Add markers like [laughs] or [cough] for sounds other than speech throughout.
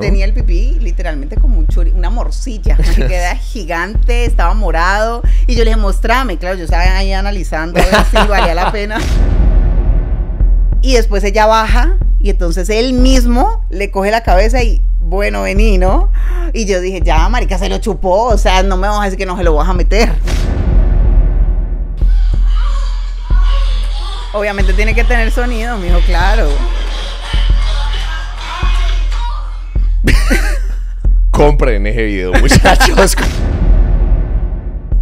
Tenía el pipí literalmente como un churi, una morcilla, que [laughs] era gigante, estaba morado. Y yo le dije, mostrame. Claro, yo estaba ahí analizando si [laughs] valía la pena. Y después ella baja y entonces él mismo le coge la cabeza y, bueno, vení, ¿no? Y yo dije, ya, marica, se lo chupó. O sea, no me vas a decir que no se lo vas a meter. Obviamente tiene que tener sonido, mijo, claro. [laughs] Compren ese video, muchachos.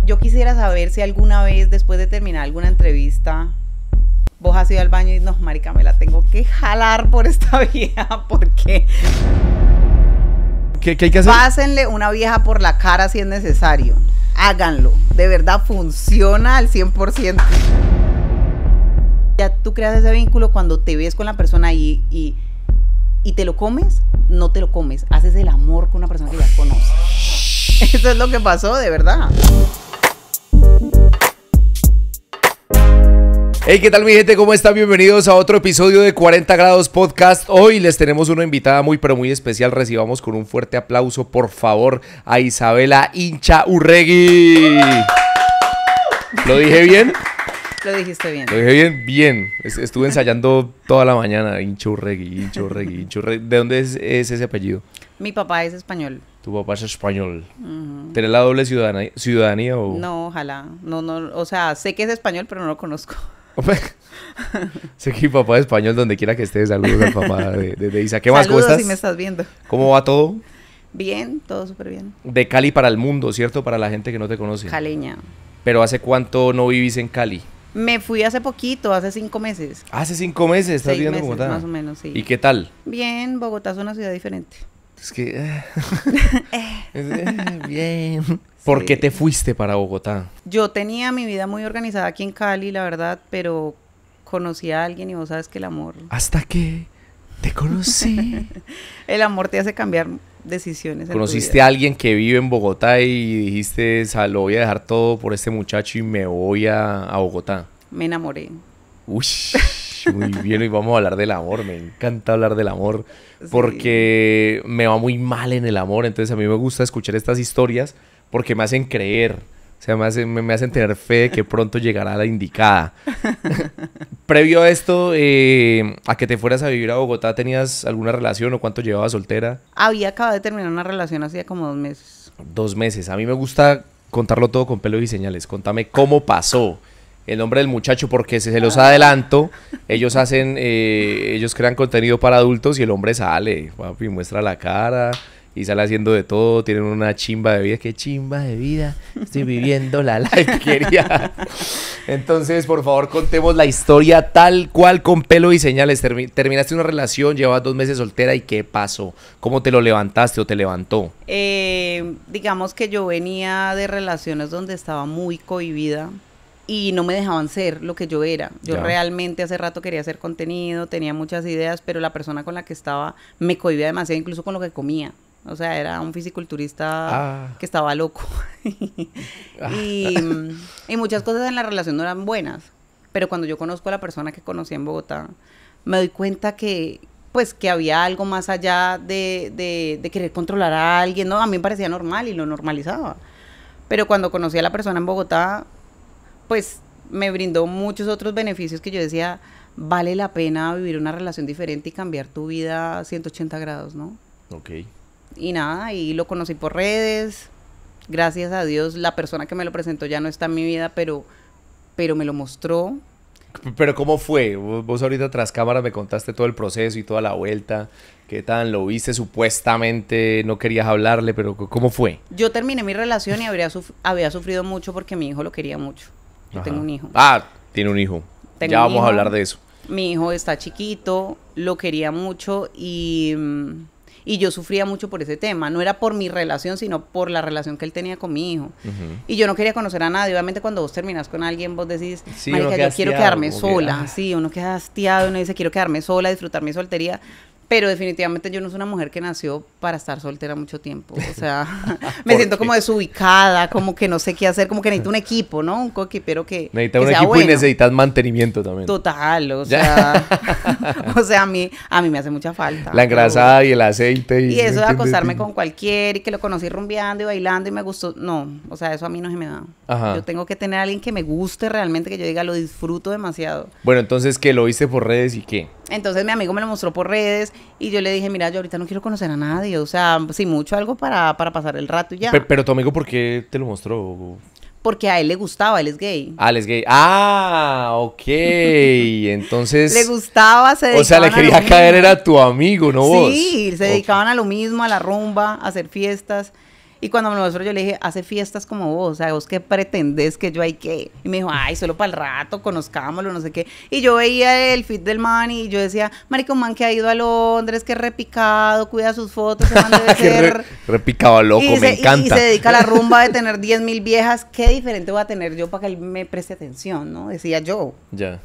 Yo quisiera saber si alguna vez, después de terminar alguna entrevista, vos has ido al baño y no, marica, me la tengo que jalar por esta [laughs] vieja, porque... ¿Qué, qué hay que hacer? Pásenle una vieja por la cara si es necesario. Háganlo. De verdad funciona al 100%. Ya tú creas ese vínculo cuando te ves con la persona y, y y te lo comes, no te lo comes. Haces el amor con una persona que ya conoces. [laughs] Eso es lo que pasó, de verdad. Hey, ¿qué tal mi gente? ¿Cómo están? Bienvenidos a otro episodio de 40 grados podcast. Hoy les tenemos una invitada muy pero muy especial. Recibamos con un fuerte aplauso, por favor, a Isabela Hincha Urregui. ¿Lo dije bien? Lo dijiste bien. Lo dije bien, bien. Estuve ensayando toda la mañana. Incho Inchurregui, incho ¿De dónde es, ese apellido? Mi papá es español. Tu papá es español. ¿Tener la doble ciudadanía, ciudadanía o...? No, ojalá. No, no, o sea, sé que es español, pero no lo conozco. [laughs] sé que mi papá es español donde quiera que estés Saludos al papá de, Isa. ¿Qué más? ¿Cómo estás? si me estás viendo. ¿Cómo va todo? Bien, todo súper bien. De Cali para el mundo, ¿cierto? Para la gente que no te conoce. caliña Pero ¿hace cuánto no vivís en Cali? Me fui hace poquito, hace cinco meses. Hace cinco meses, estás viviendo Bogotá. Más o menos, sí. ¿Y qué tal? Bien, Bogotá es una ciudad diferente. Es que... Eh. [laughs] Eh. [laughs] Eh, bien. ¿Por qué te fuiste para Bogotá? Yo tenía mi vida muy organizada aquí en Cali, la verdad, pero conocí a alguien y vos sabes que el amor... Hasta que te conocí. [laughs] el amor te hace cambiar decisiones. ¿Conociste a alguien que vive en Bogotá y dijiste, lo voy a dejar todo por este muchacho y me voy a, Bogotá? Me enamoré. Uy, muy bien, y vamos a hablar del amor, me encanta hablar del amor, porque me va muy mal en el amor, entonces a mí me gusta escuchar estas historias porque me hacen creer sea, me hacen, tener fe de que pronto llegará la indicada. [laughs] Previo a esto, eh, a que te fueras a vivir a Bogotá, ¿tenías alguna relación o cuánto llevabas soltera? Había acabado de terminar una relación hacía como dos meses. Dos meses. A mí me gusta contarlo todo con pelo y señales. Contame cómo pasó el nombre del muchacho porque se, los adelanto. Ellos hacen, eh, ellos crean contenido para adultos y el hombre sale, Y muestra la cara, y sale haciendo de todo, tienen una chimba de vida, qué chimba de vida, estoy viviendo la life quería. Entonces, por favor, contemos la historia tal cual con pelo y señales. terminaste una relación, llevabas dos meses soltera y qué pasó, cómo te lo levantaste o te levantó. Eh, digamos que yo venía de relaciones donde estaba muy cohibida y no me dejaban ser lo que yo era. Yo realmente hace rato quería hacer contenido, tenía muchas ideas, pero la persona con la que estaba me cohibía demasiado, incluso con lo que comía. O sea, era un fisiculturista ah. que estaba loco. [laughs] Ah. y, muchas cosas en la relación no eran buenas. Pero cuando yo conozco a la persona que conocí en Bogotá, me doy cuenta que pues que había algo más allá de, querer controlar a alguien. No, a mí me parecía normal y lo normalizaba. Pero cuando conocí a la persona en Bogotá, pues me brindó muchos otros beneficios que yo decía, vale la pena vivir una relación diferente y cambiar tu vida a 180 grados, ¿no? Ok y nada, y lo conocí por redes. Gracias a Dios, la persona que me lo presentó ya no está en mi vida, pero, pero me lo mostró. Pero ¿cómo fue? Vos ahorita tras cámara me contaste todo el proceso y toda la vuelta. ¿Qué tan Lo viste supuestamente, no querías hablarle, pero ¿cómo fue? Yo terminé mi relación y habría había sufrido mucho porque mi hijo lo quería mucho. Yo tengo un hijo. Ah, tiene un hijo. ya vamos a hablar de eso. Mi hijo está chiquito, lo quería mucho y... Mm, y yo sufría mucho por ese tema. No era por mi relación, sino por la relación que él tenía con mi hijo. Y yo no quería conocer a nadie. Obviamente cuando vos terminás con alguien, vos decís, sí, yo quiero quedarme sola. Sí, uno queda hastiado, uno dice, quiero quedarme sola, disfrutar mi soltería. Pero definitivamente yo no soy una mujer que nació para estar soltera mucho tiempo. O sea, [laughs] [laughs] me siento como desubicada, como que no sé qué hacer, como que necesito un equipo, ¿no? Un pero que. Necesitas un equipo y necesitas mantenimiento también. Total, o sea. [laughs] o sea, a mí, a mí me hace mucha falta. La engrasada y el aceite. Y, eso de acostarme con cualquier y que lo conocí rumbeando y bailando y me gustó. No, o sea, eso a mí no se me da. Yo tengo que tener a alguien que me guste realmente, que yo diga, lo disfruto demasiado. Bueno, entonces, ¿qué? lo viste por redes y qué? Entonces mi amigo me lo mostró por redes y yo le dije, mira, yo ahorita no quiero conocer a nadie, o sea, si mucho algo para, para pasar el rato y ya. Pero, tu amigo, ¿por qué te lo mostró? Porque a él le gustaba, él es gay. Ah, él es gay. Ah, ok. [laughs] Entonces. le gustaba, se O sea, le quería caer, era tu amigo, ¿no vos? Sí, se dedicaban a lo mismo, a la rumba, a hacer fiestas. Y cuando me lo mostró, yo le dije, hace fiestas como vos, o sea, vos qué pretendés que yo hay que. Y me dijo, ay, solo para el rato, conozcámoslo, no sé qué. Y yo veía el feed del man y yo decía, marico, man que ha ido a Londres, que repicado, cuida sus fotos, se [laughs] ser. repicado loco, me encanta. Y, se dedica a la [laughs] rumba de tener 10.000 mil viejas, qué diferente voy a tener yo para que él me preste atención, ¿no? Decía yo. Ya.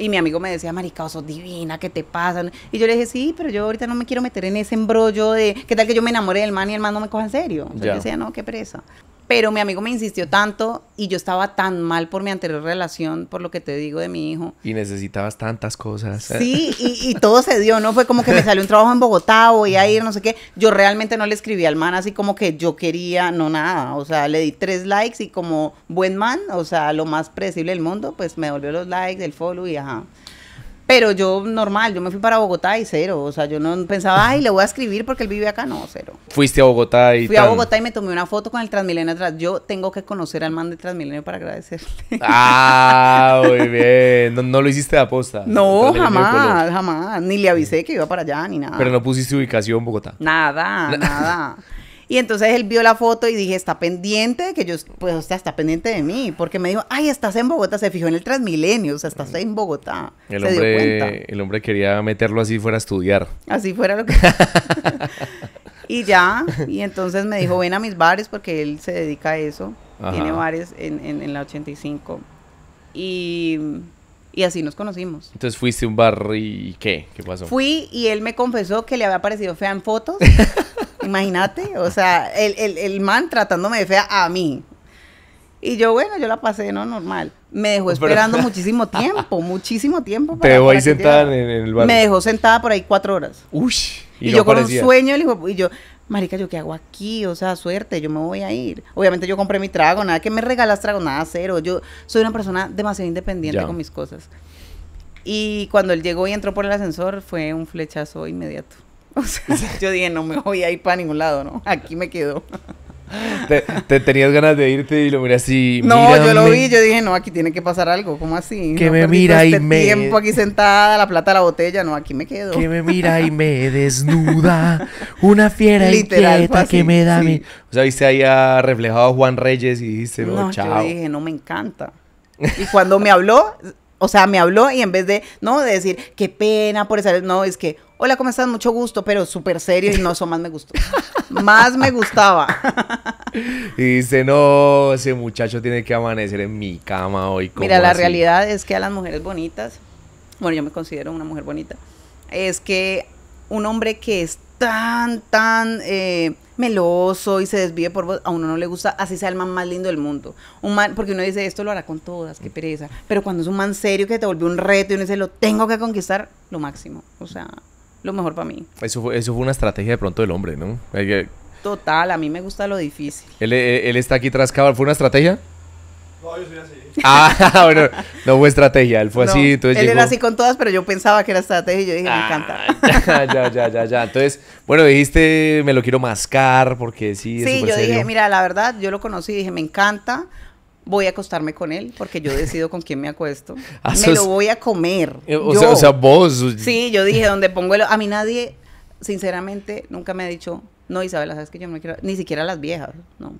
Y mi amigo me decía, marica, sos divina, ¿qué te pasa? Y yo le dije, sí, pero yo ahorita no me quiero meter en ese embrollo de, ¿qué tal que yo me enamore del man y el man no me coja en serio? Entonces yo decía, no, qué presa. Pero mi amigo me insistió tanto y yo estaba tan mal por mi anterior relación, por lo que te digo de mi hijo. Y necesitabas tantas cosas. Sí, y, todo se dio, ¿no? Fue como que me salió un trabajo en Bogotá, voy a ir, no sé qué. Yo realmente no le escribí al man así como que yo quería, no nada. O sea, le di tres likes y como buen man, o sea, lo más predecible del mundo, pues me devolvió los likes, el follow y ajá. Pero yo, normal, yo me fui para Bogotá y cero. O sea, yo no pensaba, ay, le voy a escribir porque él vive acá. No, cero. Fuiste a Bogotá y. Fui a Bogotá y me tomé una foto con el Transmilenio atrás. Yo tengo que conocer al man de Transmilenio para agradecerle. Ah, [laughs] muy bien. No, lo hiciste de aposta. No, jamás, jamás. Ni le avisé que iba para allá ni nada. Pero no pusiste ubicación Bogotá. Nada, [laughs] nada. Y entonces él vio la foto y dije, está pendiente que yo, pues, o sea, está pendiente de mí. Porque me dijo, ay, estás en Bogotá. Se fijó en el Transmilenio, o sea, estás en Bogotá. El, se hombre, dio cuenta. el hombre quería meterlo así fuera a estudiar. Así fuera lo que... [laughs] y ya, y entonces me dijo, ven a mis bares porque él se dedica a eso. Tiene bares en, en, la 85. Y... Y así nos conocimos. Entonces fuiste a un bar y ¿qué? ¿Qué pasó? Fui y él me confesó que le había parecido fea en fotos [laughs] Imagínate, o sea, el, el, man tratándome de fea a mí. Y yo, bueno, yo la pasé, ¿no? Normal. Me dejó esperando [laughs] muchísimo tiempo, muchísimo tiempo. Te dejó ahí sentada en, el bar. Me dejó sentada por ahí cuatro horas. Uy. Y, yo con un sueño, le y yo, marica, ¿yo qué hago aquí? O sea, suerte, yo me voy a ir. Obviamente yo compré mi trago, nada que me regalas trago, nada, cero. Yo soy una persona demasiado independiente con mis cosas. Y cuando él llegó y entró por el ascensor, fue un flechazo inmediato. [laughs] yo dije, no me voy a ir para ningún lado, ¿no? Aquí me quedo. [laughs] Te, tenías ganas de irte y lo miré así. No, yo lo vi, yo dije, no, aquí tiene que pasar algo, ¿cómo así? Que me mira y este me. tiempo aquí sentada, la plata la botella, no, aquí me quedo. Que me mira y me [laughs] desnuda. Una fiera Literal, que me da mi... O sea, viste ahí a reflejado Juan Reyes y dice, oh, no, chao. Yo dije, no me encanta. Y cuando me habló, o sea, me habló y en vez de, ¿no? De decir, qué pena por esa vez, no, es que, hola, ¿cómo estás? Mucho gusto, pero súper serio y no, eso más me gustó. más me gustaba. [laughs] y dice, no, ese muchacho tiene que amanecer en mi cama hoy. Mira, la realidad es que a las mujeres bonitas, bueno, yo me considero una mujer bonita, es que un hombre que es tan, tan... Eh, meloso y se desvíe por vos, a uno no le gusta, así sea el man más lindo del mundo. Un man, porque uno dice, esto lo hará con todas, qué pereza. Pero cuando es un man serio que te volvió un reto y uno dice, lo tengo que conquistar, lo máximo. O sea, lo mejor para mí. Eso fue, eso fue una estrategia de pronto del hombre, ¿no? Total, a mí me gusta lo difícil. Él, él está aquí tras cabal, ¿fue una estrategia? No, yo soy así. Ah, [laughs] bueno, no fue estrategia, él fue así. Entonces él era así con todas, pero yo pensaba que era estrategia y yo dije, me ah, encanta. [laughs] Ya, ya, ya, ya. Entonces, bueno, dijiste, me lo quiero mascar porque sí. Es sí, yo dije, mira, la verdad, yo lo conocí y dije, me encanta. Voy a acostarme con él porque yo decido con quién me acuesto. [laughs] Ah, me lo voy a comer. Eh, o, Sea, o sea, vos. Sí, yo dije, donde pongo el. A mí nadie, sinceramente, nunca me ha dicho, no, Isabela, sabes que yo no me quiero. Ni siquiera las viejas, no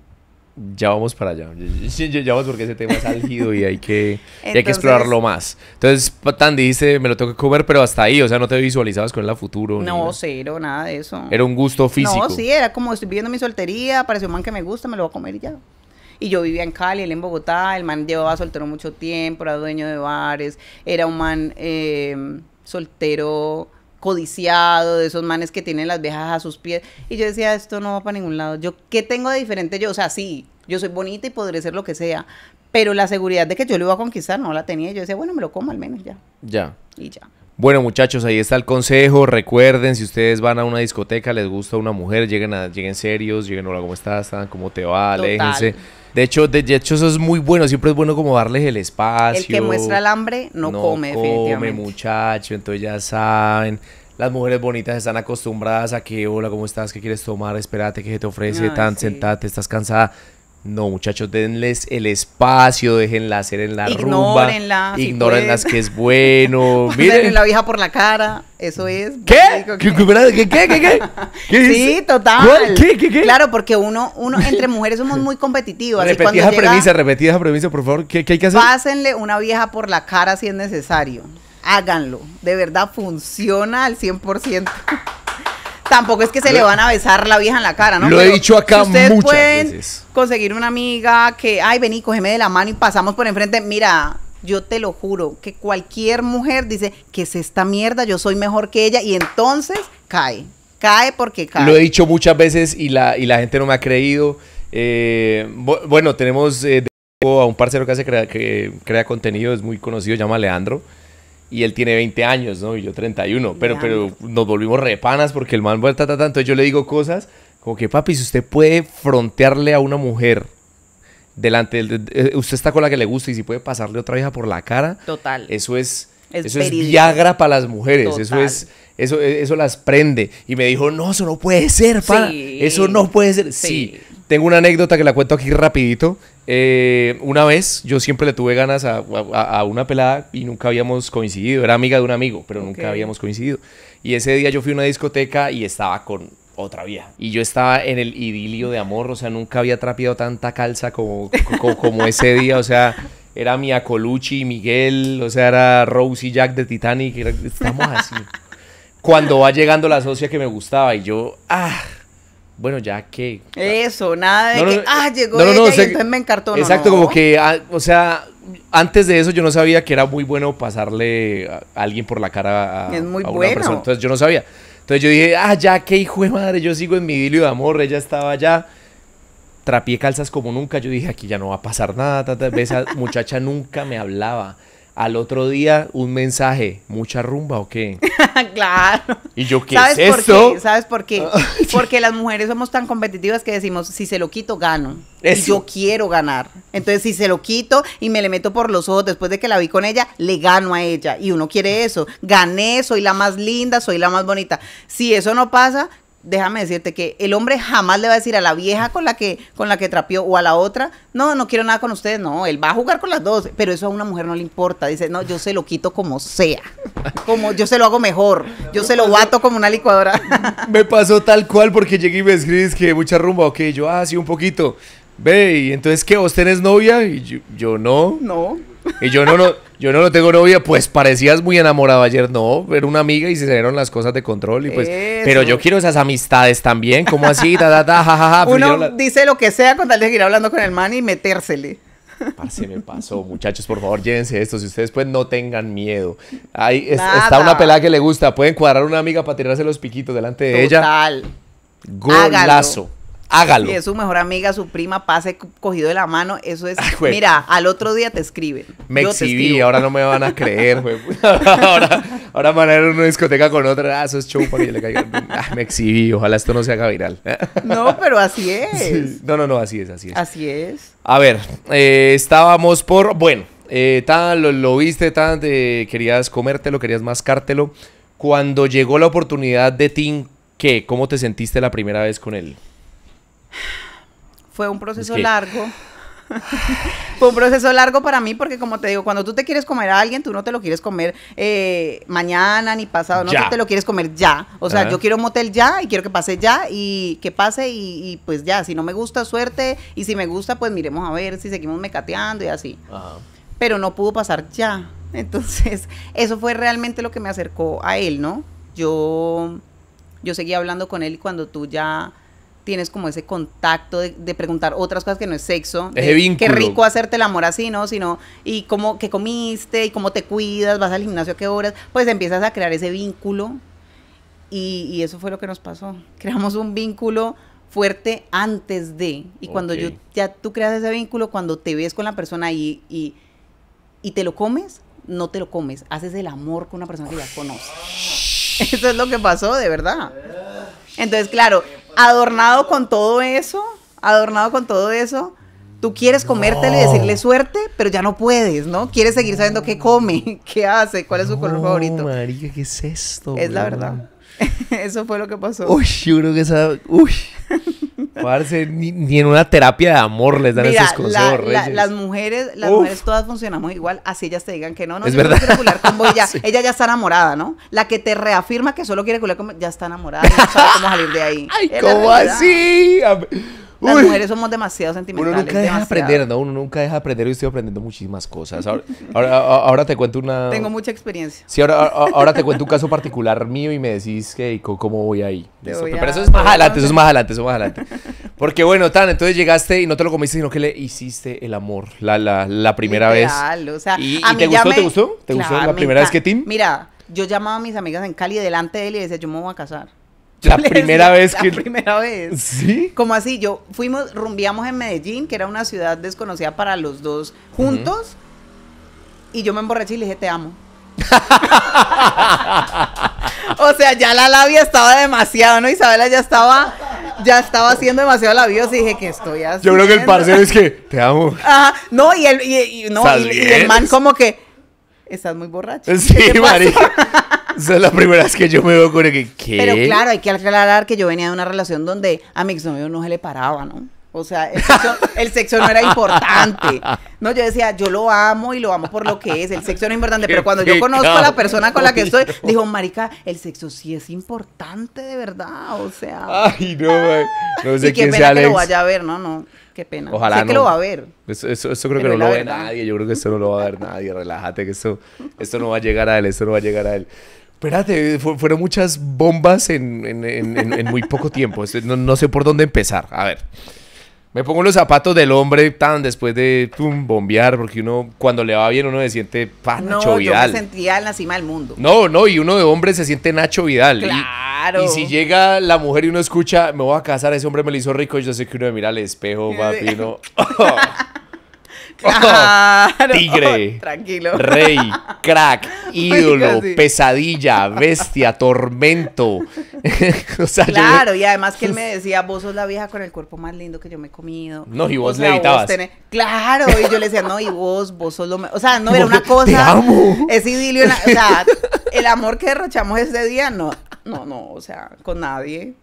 ya vamos para allá. Ya, vamos porque ese tema es álgido y hay que, que explorarlo más. Entonces, Tan dice, me lo tengo que comer, pero hasta ahí, o sea, no te visualizabas con el futuro. No, cero, nada de eso. Era un gusto físico. No, sí, era como estoy viviendo mi soltería, parece un man que me gusta, me lo voy a comer ya. Y yo vivía en Cali, él en Bogotá, el man llevaba soltero mucho tiempo, era dueño de bares, era un man eh, soltero codiciado, de esos manes que tienen las viejas a sus pies. Y yo decía, esto no va para ningún lado. Yo, ¿qué tengo de diferente yo? O sea, sí, yo soy bonita y podré ser lo que sea, pero la seguridad de que yo lo iba a conquistar no la tenía. Yo decía, bueno, me lo como al menos ya. Ya. Y ya. Bueno, muchachos, ahí está el consejo. Recuerden, si ustedes van a una discoteca, les gusta una mujer, lleguen, a, lleguen serios, lleguen, hola, ¿cómo estás? Ah, ¿Cómo te va? Aléjense. De hecho, de, hecho, eso es muy bueno. Siempre es bueno como darles el espacio. El que muestra el hambre no, no come, come, muchacho. Entonces ya saben. Las mujeres bonitas están acostumbradas a que, hola, ¿cómo estás? ¿Qué quieres tomar? Espérate, ¿qué te ofrece? Tan, sentate, estás cansada. No, muchachos, denles el espacio, déjenla hacer en la Ignórenla, rumba. Si ignórenlas que es bueno. [laughs] Miren la vieja por la cara, eso es. ¿Qué? ¿Qué, qué, qué, [laughs] sí, total. ¿Qué, qué, Claro, porque uno, uno, entre mujeres somos muy competitivas. Repetí esa premisa, repetí esa premisa, por favor. ¿Qué, ¿Qué hay que hacer? Pásenle una vieja por la cara si es necesario. Háganlo. De verdad, funciona al 100% tampoco es que se le van a besar la vieja en la cara, ¿no? Lo he dicho acá muchas veces. Conseguir una amiga que, ay, vení, cógeme de la mano y pasamos por enfrente. Mira, yo te lo juro, que cualquier mujer dice que es esta mierda, yo soy mejor que ella y entonces cae. Cae porque cae. Lo he dicho muchas veces y la, y la gente no me ha creído. Eh, bueno, tenemos eh, a un parcero que hace crea, que crea contenido, es muy conocido, se llama Leandro y él tiene 20 años, ¿no? Y yo 31, pero, pero nos volvimos repanas porque el man vuelta tanto, yo le digo cosas como que, papi, si usted puede frontearle a una mujer delante, eh, usted está con la que le gusta y si puede pasarle otra vieja por la cara, total. Eso es... eso es Viagra para las mujeres, eso es eso eh, eso las prende y me dijo, "No, eso no puede ser, papi, Eso no puede ser." Sí. sí. Tengo una anécdota que la cuento aquí rapidito. Eh, una vez yo siempre le tuve ganas a, una pelada y nunca habíamos coincidido. Era amiga de un amigo, pero nunca habíamos coincidido. Y ese día yo fui a una discoteca y estaba con otra vía. Y yo estaba en el idilio de amor, o sea, nunca había trapeado tanta calza como, como, ese día, o sea era Mia Colucci, Miguel, o sea, era Rose y Jack de Titanic, estamos así. Cuando va llegando la socia que me gustaba y yo, ah, bueno, ya que... Eso, nada de que, ah, llegó no, ella y me Exacto, como que, ah, o sea, antes de eso yo no sabía que era muy bueno pasarle a alguien por la cara a, es muy una bueno. persona, entonces yo no sabía. Entonces yo dije, ah, ya que hijo de madre, yo sigo en mi dilio de amor, ella estaba allá, trapié calzas como nunca, yo dije, aquí ya no va a pasar nada, esa [laughs] muchacha nunca me hablaba. Al otro día, un mensaje, mucha rumba o qué. [laughs] claro. ¿Y yo qué ¿Sabes por Qué? ¿Sabes por qué? [laughs] Porque las mujeres somos tan competitivas que decimos, si se lo quito, gano. Y yo quiero ganar. Entonces, si se lo quito y me le meto por los ojos después de que la vi con ella, le gano a ella. Y uno quiere eso. Gané, soy la más linda, soy la más bonita. Si eso no pasa, déjame decirte que el hombre jamás le va a decir a la vieja con la que con la que trapió o a la otra, no, no quiero nada con ustedes, no, él va a jugar con las dos, pero eso a una mujer no le importa, dice, no, yo se lo quito como sea, como yo se lo hago mejor, yo se lo bato como una licuadora. me pasó tal cual porque llegué y me escribes que mucha rumba, ok, yo, ah, un poquito. Ve, y entonces, ¿qué? ¿Vos tenés novia? Y yo, no. No. Y yo no, no, yo no, tengo novia, pues parecías muy enamorado ayer, no, era una amiga y se dieron las cosas de control y pues, pero yo quiero esas amistades también, ¿Cómo así, pues Uno dice lo que sea con tal de ir hablando con el man y metérsele. Parce, me pasó, muchachos, por favor, llévense esto, si ustedes pues no tengan miedo. Ahí está una pelada que le gusta, pueden cuadrar una amiga para tirarse los piquitos delante de Total. ella. Golazo hágalo. Y es su mejor amiga, su prima, pase cogido de la mano. Eso es. [laughs] mira, al otro día te escriben. Me exhibí, ahora no me van a creer, güey. [laughs] ahora, van a ir a una discoteca con otra. Ah, eso es ah, me exhibí, ojalá esto no se haga viral. [laughs] no, pero así es. No, no, no, así es, así es. Así es. A ver, eh, estábamos por. Bueno, eh, lo, viste, tan, querías comértelo, querías mascártelo. Cuando llegó la oportunidad de Tim, ¿qué? ¿Cómo te sentiste la primera vez con él? Fue un proceso largo. [laughs] Fue un proceso largo para mí porque, como te digo, cuando tú te quieres comer a alguien, tú no te lo quieres comer eh, mañana ni pasado, no, te lo quieres comer ya. O sea, ah. yo quiero motel ya y quiero que pase ya y que pase y, pues ya, si no me gusta, suerte y si me gusta, pues miremos a ver si seguimos mecateando y así. Pero no pudo pasar ya. Entonces, [laughs] eso fue realmente lo que me acercó a él, ¿no? Yo, yo seguía hablando con él y cuando tú ya tienes como ese contacto de, preguntar otras cosas que no es sexo. Es de, Qué rico hacerte el amor así, ¿no? Sino, y cómo, qué comiste, y cómo te cuidas, vas al gimnasio qué horas. Pues empiezas a crear ese vínculo. Y, eso fue lo que nos pasó. [laughs] Creamos un vínculo fuerte antes de. Y cuando yo, ya tú creas ese vínculo, cuando te ves con la persona y, y, y te lo comes, no te lo comes. Haces el amor con una persona que ya conoces. [laughs] Eso es lo que pasó, de verdad. Entonces, claro, adornado con todo eso, adornado con todo eso, tú quieres comértelo y decirle suerte, pero ya no puedes, ¿no? Quieres seguir sabiendo qué come, [laughs] qué hace, cuál es su color favorito. Marica, ¿qué es esto? Es la verdad. [laughs] Eso fue lo que pasó. Uy, yo creo que esa. Uy. [laughs] Parce, ni, en una terapia de amor les dan esos consejos. las mujeres, las mujeres todas funcionamos igual, así ellas te digan que no, no es verdad. No culiar con vos [laughs] ella ya está enamorada, ¿no? La que te reafirma que solo quiere culiar con ya está enamorada, no sabe cómo salir de ahí. Ay, ¿cómo así? Las mujeres somos demasiado sentimentales. Uno nunca deja de aprender, ¿no? Uno nunca deja aprender. Yo estoy aprendiendo muchísimas cosas. Ahora, ahora, te cuento una... Tengo mucha experiencia. Sí, ahora, ahora te cuento un caso particular mío y me decís que cómo voy ahí. Pero eso es más adelante, eso es más adelante, eso es más adelante. Porque bueno, Tan, entonces llegaste y no te lo comiste, sino que le hiciste el amor la, la, la primera vez. ¿Y, te, gustó, te gustó? ¿Te gustó? la primera vez que Tim? Mira, yo llamaba a mis amigas en Cali delante de él y decía, yo me voy a casar. [laughs] La primera vez que... La primera vez. ¿Sí? Como así, yo fuimos, rumbiamos en Medellín, que era una ciudad desconocida para los dos juntos, y yo me emborraché y le dije, te amo. [laughs] o sea, ya la labia estaba demasiado, ¿no? Isabela ya estaba, ya estaba haciendo demasiado labios y dije que estoy así. Yo creo que el parcero es que te amo. [laughs] Ajá. No, y el, y, y, el man como que estás muy borracho. Sí, marica. Esa es la primera vez que yo me veo con el que. ¿qué? Pero claro, hay que aclarar que yo venía de una relación donde a mi exnovio no se le paraba, ¿no? O sea, el sexo, no era importante. No, yo decía, yo lo amo y lo amo por lo que es. El sexo no es importante. Pero cuando yo conozco a la persona con la que estoy, dijo, Marica, el sexo sí es importante de verdad. O sea. Ay, no, No sé qué pena que lo vaya a ver, no, no. Qué pena. Ojalá. Sé que lo va a ver. Eso, creo que no lo ve nadie. Yo creo que eso no lo va a ver nadie. Relájate, que eso, esto no va a llegar a él. Eso no va a llegar a él. Espérate, fueron muchas bombas en, muy poco tiempo. Este, no, sé por dónde empezar. A ver. Me pongo los zapatos del hombre tan después de bombear, porque uno cuando le va bien uno se siente Nacho no, Yo me sentía en la cima del mundo. No, no, y uno de hombre se siente Nacho Vidal. Claro. Y, si llega la mujer y uno escucha, me voy a casar, ese hombre me lo hizo rico, yo sé que uno me mira al espejo, papi, no. [laughs] [laughs] Tigre. tranquilo. Rey, crack, [laughs] ídolo, pesadilla, bestia, tormento. [laughs] claro, y además que él me [laughs] decía, vos sos la vieja con el cuerpo más lindo que yo me he comido. No, y vos le evitabas Claro, y yo le decía, no, y vos, vos sos lo O sea, no, era una cosa. Te amo. Es idilio. O sea, el amor que derrochamos ese día, no, no, no, o sea, con nadie.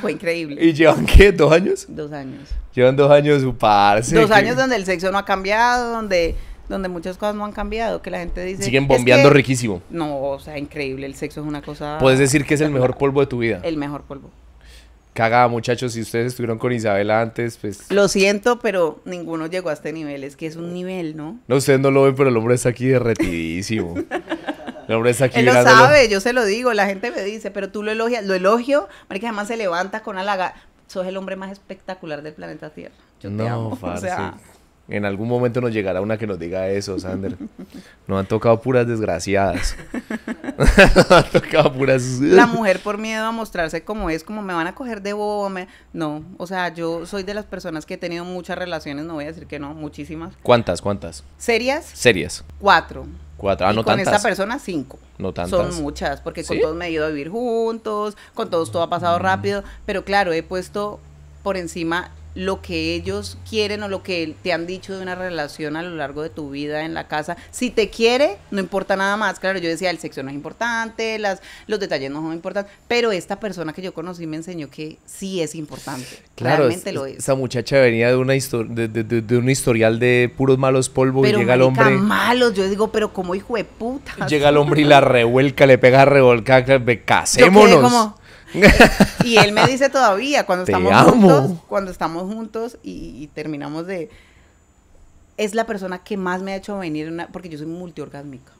Fue increíble. ¿Y llevan qué? ¿Dos años? Dos años. Llevan dos años su uh, par Dos años donde el sexo no ha cambiado, donde, donde muchas cosas no han cambiado, que la gente dice. Siguen bombeando riquísimo. No, o sea, increíble. El sexo es una cosa. Puedes decir que es el mejor polvo de tu vida. El mejor polvo. Caga, muchachos, si ustedes estuvieron con Isabela antes, pues. Lo siento, pero ninguno llegó a este nivel. Es que es un nivel, ¿no? No, ustedes no lo ven, pero el hombre está aquí derretidísimo. [laughs] El aquí Él lo sabe, yo se lo digo, la gente me dice, pero tú lo elogias, lo elogio, marica, además se levanta con halaga. Sos el hombre más espectacular del planeta Tierra. Yo no, te amo. en algún momento nos llegará una que nos diga eso, Sander. Nos han tocado puras desgraciadas. nos [laughs] han tocado puras. La mujer por miedo a mostrarse como es, como me van a coger de bobo. Me... No, o sea, yo soy de las personas que he tenido muchas relaciones, no voy a decir que no, muchísimas. ¿Cuántas? ¿Cuántas? ¿Serias? Serias. Cuatro. Cuatro. Ah, y con esta persona, cinco. No tantas. Son muchas, porque con todos me he ido a vivir juntos, con todos todo ha pasado mm. rápido, pero claro, he puesto por encima lo que ellos quieren o lo que te han dicho de una relación a lo largo de tu vida en la casa. Si te quiere, no importa nada más. Claro, yo decía, el sexo no es importante, las, los detalles no son importantes, pero esta persona que yo conocí me enseñó que sí es importante. Claro, realmente lo es. Esa muchacha venía de, una de, de, un historial de puros malos polvos y llega el hombre... malos, yo digo, pero como hijo de puta. Llega el hombre y la revuelca, le pega a revolcar, casémonos. [laughs] y él me dice todavía, cuando estamos juntos, cuando estamos juntos y, terminamos de... Es la persona que más me ha hecho venir, una, porque yo soy multiorgásmica.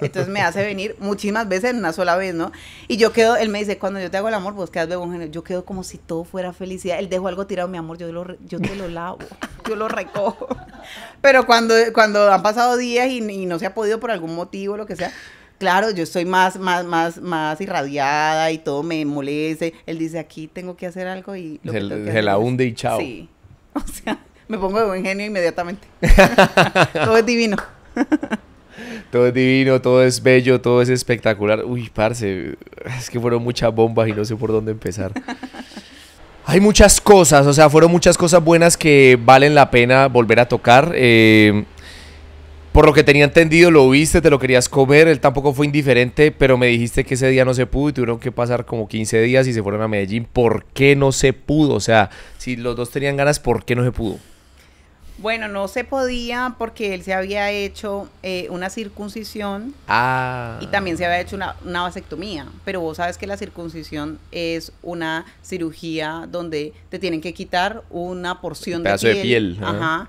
Entonces me hace venir muchísimas veces en una sola vez, ¿no? Y yo quedo, él me dice, cuando yo te hago el amor, vos quedas de buen género. Yo quedo como si todo fuera felicidad. Él dejó algo tirado, mi amor, yo, yo te lo lavo, yo lo recojo. Pero cuando, cuando han pasado días y, y no se ha podido por algún motivo, lo que sea, claro, yo estoy más, más, más, más irradiada y todo me moleste. Él dice, aquí tengo que hacer algo y... se, la hunde y chao. Sí. [laughs] O sea, me pongo de buen genio inmediatamente. [laughs] todo es divino. todo es divino, todo es bello, todo es espectacular. Uy, parce, es que fueron muchas bombas y no sé por dónde empezar. [laughs] Hay muchas cosas, o sea, fueron muchas cosas buenas que valen la pena volver a tocar. Eh, por lo que tenía entendido, lo viste, te lo querías comer, él tampoco fue indiferente, pero me dijiste que ese día no se pudo y tuvieron que pasar como 15 días y se fueron a Medellín. ¿Por qué no se pudo? O sea, si los dos tenían ganas, ¿por qué no se pudo? Bueno, no se podía porque él se había hecho eh, una circuncisión ah. y también se había hecho una, vasectomía. Pero vos sabes que la circuncisión es una cirugía donde te tienen que quitar una porción de piel. Ajá ah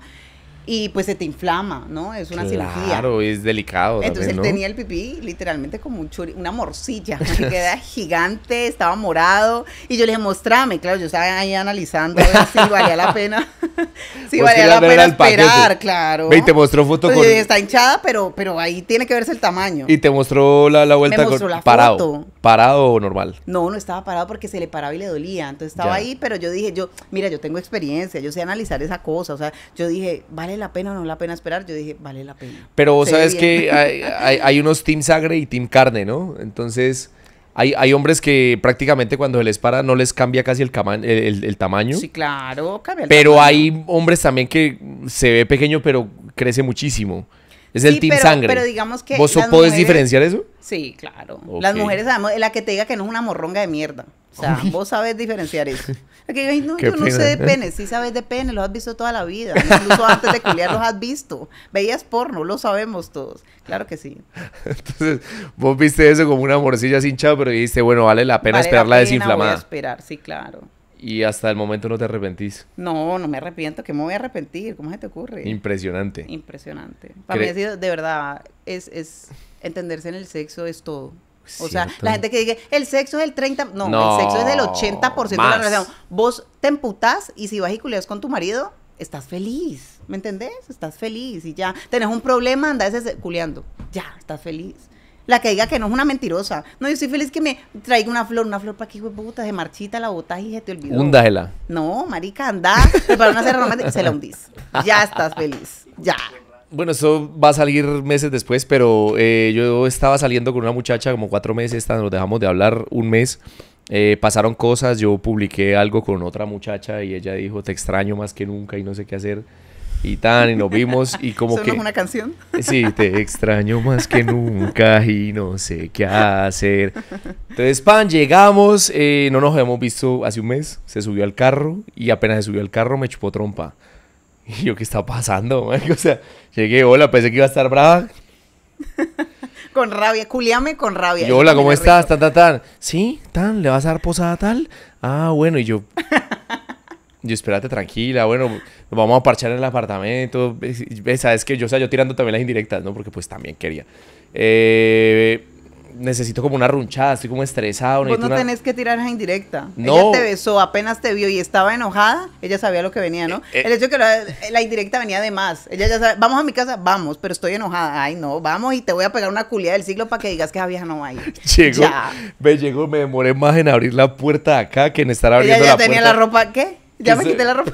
y pues se te inflama, ¿no? Es una cirugía. Claro, es delicado. Entonces él tenía el pipí literalmente como un churi, una morcilla, que queda [laughs] gigante, estaba morado. Y yo le dije, mostrame. Claro, yo estaba ahí analizando si [laughs] valía la pena. [laughs] si valía la pena esperar, claro. y te mostró foto con... Está hinchada, pero, pero ahí tiene que verse el tamaño. Y te mostró la, vuelta con... parado. ¿Parado o normal? No, no estaba parado porque se le paraba y le dolía. Entonces estaba ahí, pero yo dije, yo, mira, yo tengo experiencia, yo sé analizar esa cosa. O sea, yo dije, vale la pena o no la pena esperar? Yo dije, vale la pena. Pero vos sabes que [laughs] hay, unos team sagre y team carne, ¿no? Entonces, hay, hombres que prácticamente cuando se les para no les cambia casi el, el, tamaño. Sí, claro, Pero hay hombres también que se ve pequeño pero crece muchísimo. Es el team sangre. Pero digamos que. ¿Vos podés diferenciar eso? Sí, claro. Las mujeres sabemos, la que te diga que no es una morronga de mierda. O sea, [laughs] vos sabés diferenciar eso. Porque [laughs] no, yo no sé de pene, sí sabes de pene, Lo has visto toda la vida. Incluso antes de culiar lo has visto. Veías porno, lo sabemos todos. Claro que sí. [laughs] Entonces, vos viste eso como una morcilla sin pero dijiste, bueno, vale la pena vale esperar la, pena, desinflamada. esperar, sí, claro. Y hasta el momento no te arrepentís. No, no me arrepiento, ¿Qué me voy a arrepentir, ¿cómo se te ocurre? Impresionante. Impresionante. Para mí ha sido, de verdad, es, es entenderse en el sexo es todo. O sea, la gente que dice, el sexo es el 30, no, el sexo es el 80% de la relación. Vos te emputás y si vas y culeas con tu marido, estás feliz, ¿me entendés? Estás feliz y ya. Tenés un problema, andás culeando, ya, estás feliz. La que diga que no es una mentirosa. No, yo soy feliz que me traiga una flor, una flor para que puta, de marchita, la botas y se te olvidó. Húndasela. No, marica, anda, Para no hacer romántica, se la hundís. Ya estás feliz, ya. Bueno, eso va a salir meses después, pero eh, yo estaba saliendo con una muchacha como cuatro meses, nos dejamos de hablar un mes. Eh, pasaron cosas, yo publiqué algo con otra muchacha y ella dijo, te extraño más que nunca y no sé qué hacer y tan, y nos vimos y [laughs] como que... es una canción? Sí, te extraño más que nunca y no sé qué hacer. Entonces, pan, llegamos, eh, no nos habíamos visto hace un mes, se subió al carro y apenas se subió al carro me chupó trompa. [laughs] Y yo, ¿qué está pasando? O sea, llegué, hola, pensé que iba a estar brava. [laughs] con rabia, culiame con rabia. Y hola, ¿cómo estás? Tan, tan, tan. Sí, tan, ¿le vas a dar posada tal? Ah, bueno, y yo yo espérate tranquila, bueno, nos vamos a parchar en el apartamento. Sabes que yo, o sea, yo tirando también las indirectas, ¿no? Porque pues también quería. Eh, necesito como una ronchada, estoy como estresado. Vos no tenés que tirar indirecta. No. Ella te besó, apenas te vio y estaba enojada, ella sabía lo que venía, ¿no? Eh, eh. el hecho de que la, indirecta venía de más. Ella ya sabe, vamos a mi casa, vamos, pero estoy enojada. Ay, no, vamos y te voy a pegar una culia del siglo para que digas que esa vieja no va a [laughs] Llegó, me llegó, me demoré más en abrir la puerta acá que en estar abriendo ella ya tenía la ropa, ¿qué? ya me quité la ropa.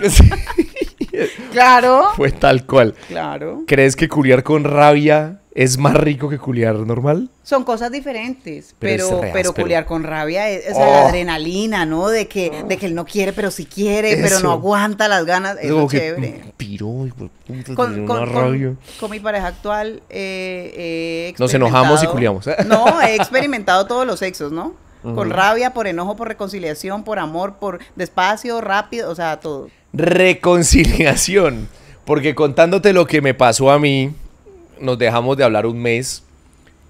[laughs] [laughs] claro. Fue tal cual. Claro. ¿Crees que culiar con rabia es más rico que culiar normal? Son cosas diferentes, pero, pero, culiar con rabia es, la oh. adrenalina, ¿no? De que, de que él no quiere, pero sí quiere, pero no aguanta las ganas. Es lo chévere. con, rabia. Con, mi pareja actual, eh, eh, Nos enojamos y culiamos. no, he experimentado todos los sexos, ¿no? con rabia, por enojo, por reconciliación, por amor, por despacio, rápido, o sea, todo. Reconciliación, porque contándote lo que me pasó a mí, nos dejamos de hablar un mes,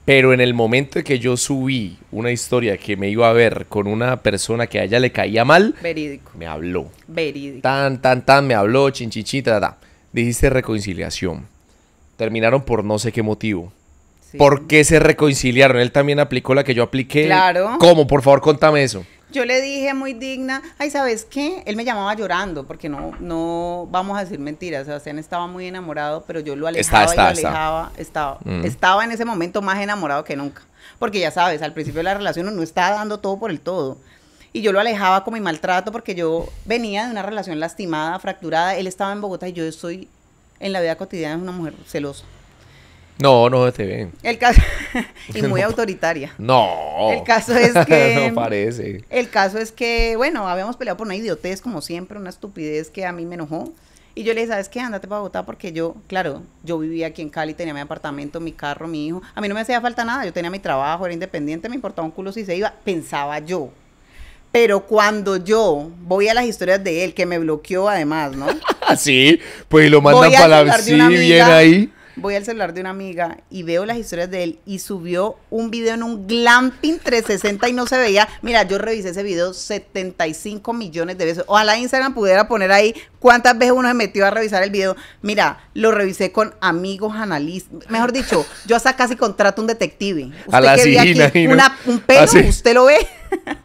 pero en el momento que yo subí una historia que me iba a ver con una persona que a ella le caía mal, verídico. Me habló. Verídico. Tan, tan, tan, me habló, chinchichita, Dijiste reconciliación. Terminaron por no sé qué motivo. Porque ¿por qué se reconciliaron? Él también aplicó la que yo apliqué. Claro. ¿Cómo? Por favor, contame eso. Yo le dije muy digna, ay, ¿sabes qué? Él me llamaba llorando, porque no, no vamos a decir mentiras. Sebastián estaba muy enamorado, pero yo lo alejaba y alejaba. Estaba, mm. estaba en ese momento más enamorado que nunca. Porque ya sabes, al principio de la relación uno está dando todo por el todo. Y yo lo alejaba con mi maltrato porque yo venía de una relación lastimada, fracturada. Él estaba en Bogotá y yo soy, en la vida cotidiana, una mujer celosa. No, no esté bien. El caso [laughs] y muy autoritaria. No. El caso es [laughs] que no parece. El caso es que, bueno, habíamos peleado por una idiotez como siempre, una estupidez que a mí me enojó. Y yo le dije, ¿sabes qué? Ándate para Bogotá porque yo, claro, yo vivía aquí en Cali, tenía mi apartamento, mi carro, mi hijo. A mí no me hacía falta nada, yo tenía mi trabajo, era independiente, me importaba un culo si se iba, pensaba yo. Pero cuando yo voy a las historias de él, que me bloqueó además, ¿no? [laughs] Ah, sí, pues lo mandan para la... Sí, bien ahí voy al celular de una amiga y veo las historias de él y subió un video en un glamping 360 y no se veía. Mira, yo revisé ese video 75 millones de veces. Ojalá Instagram pudiera poner ahí cuántas veces uno se metió a revisar el video. Mira, lo revisé con amigos analistas. Mejor dicho, yo hasta casi contrato un detective. Usted a la que un pelo, usted lo ve.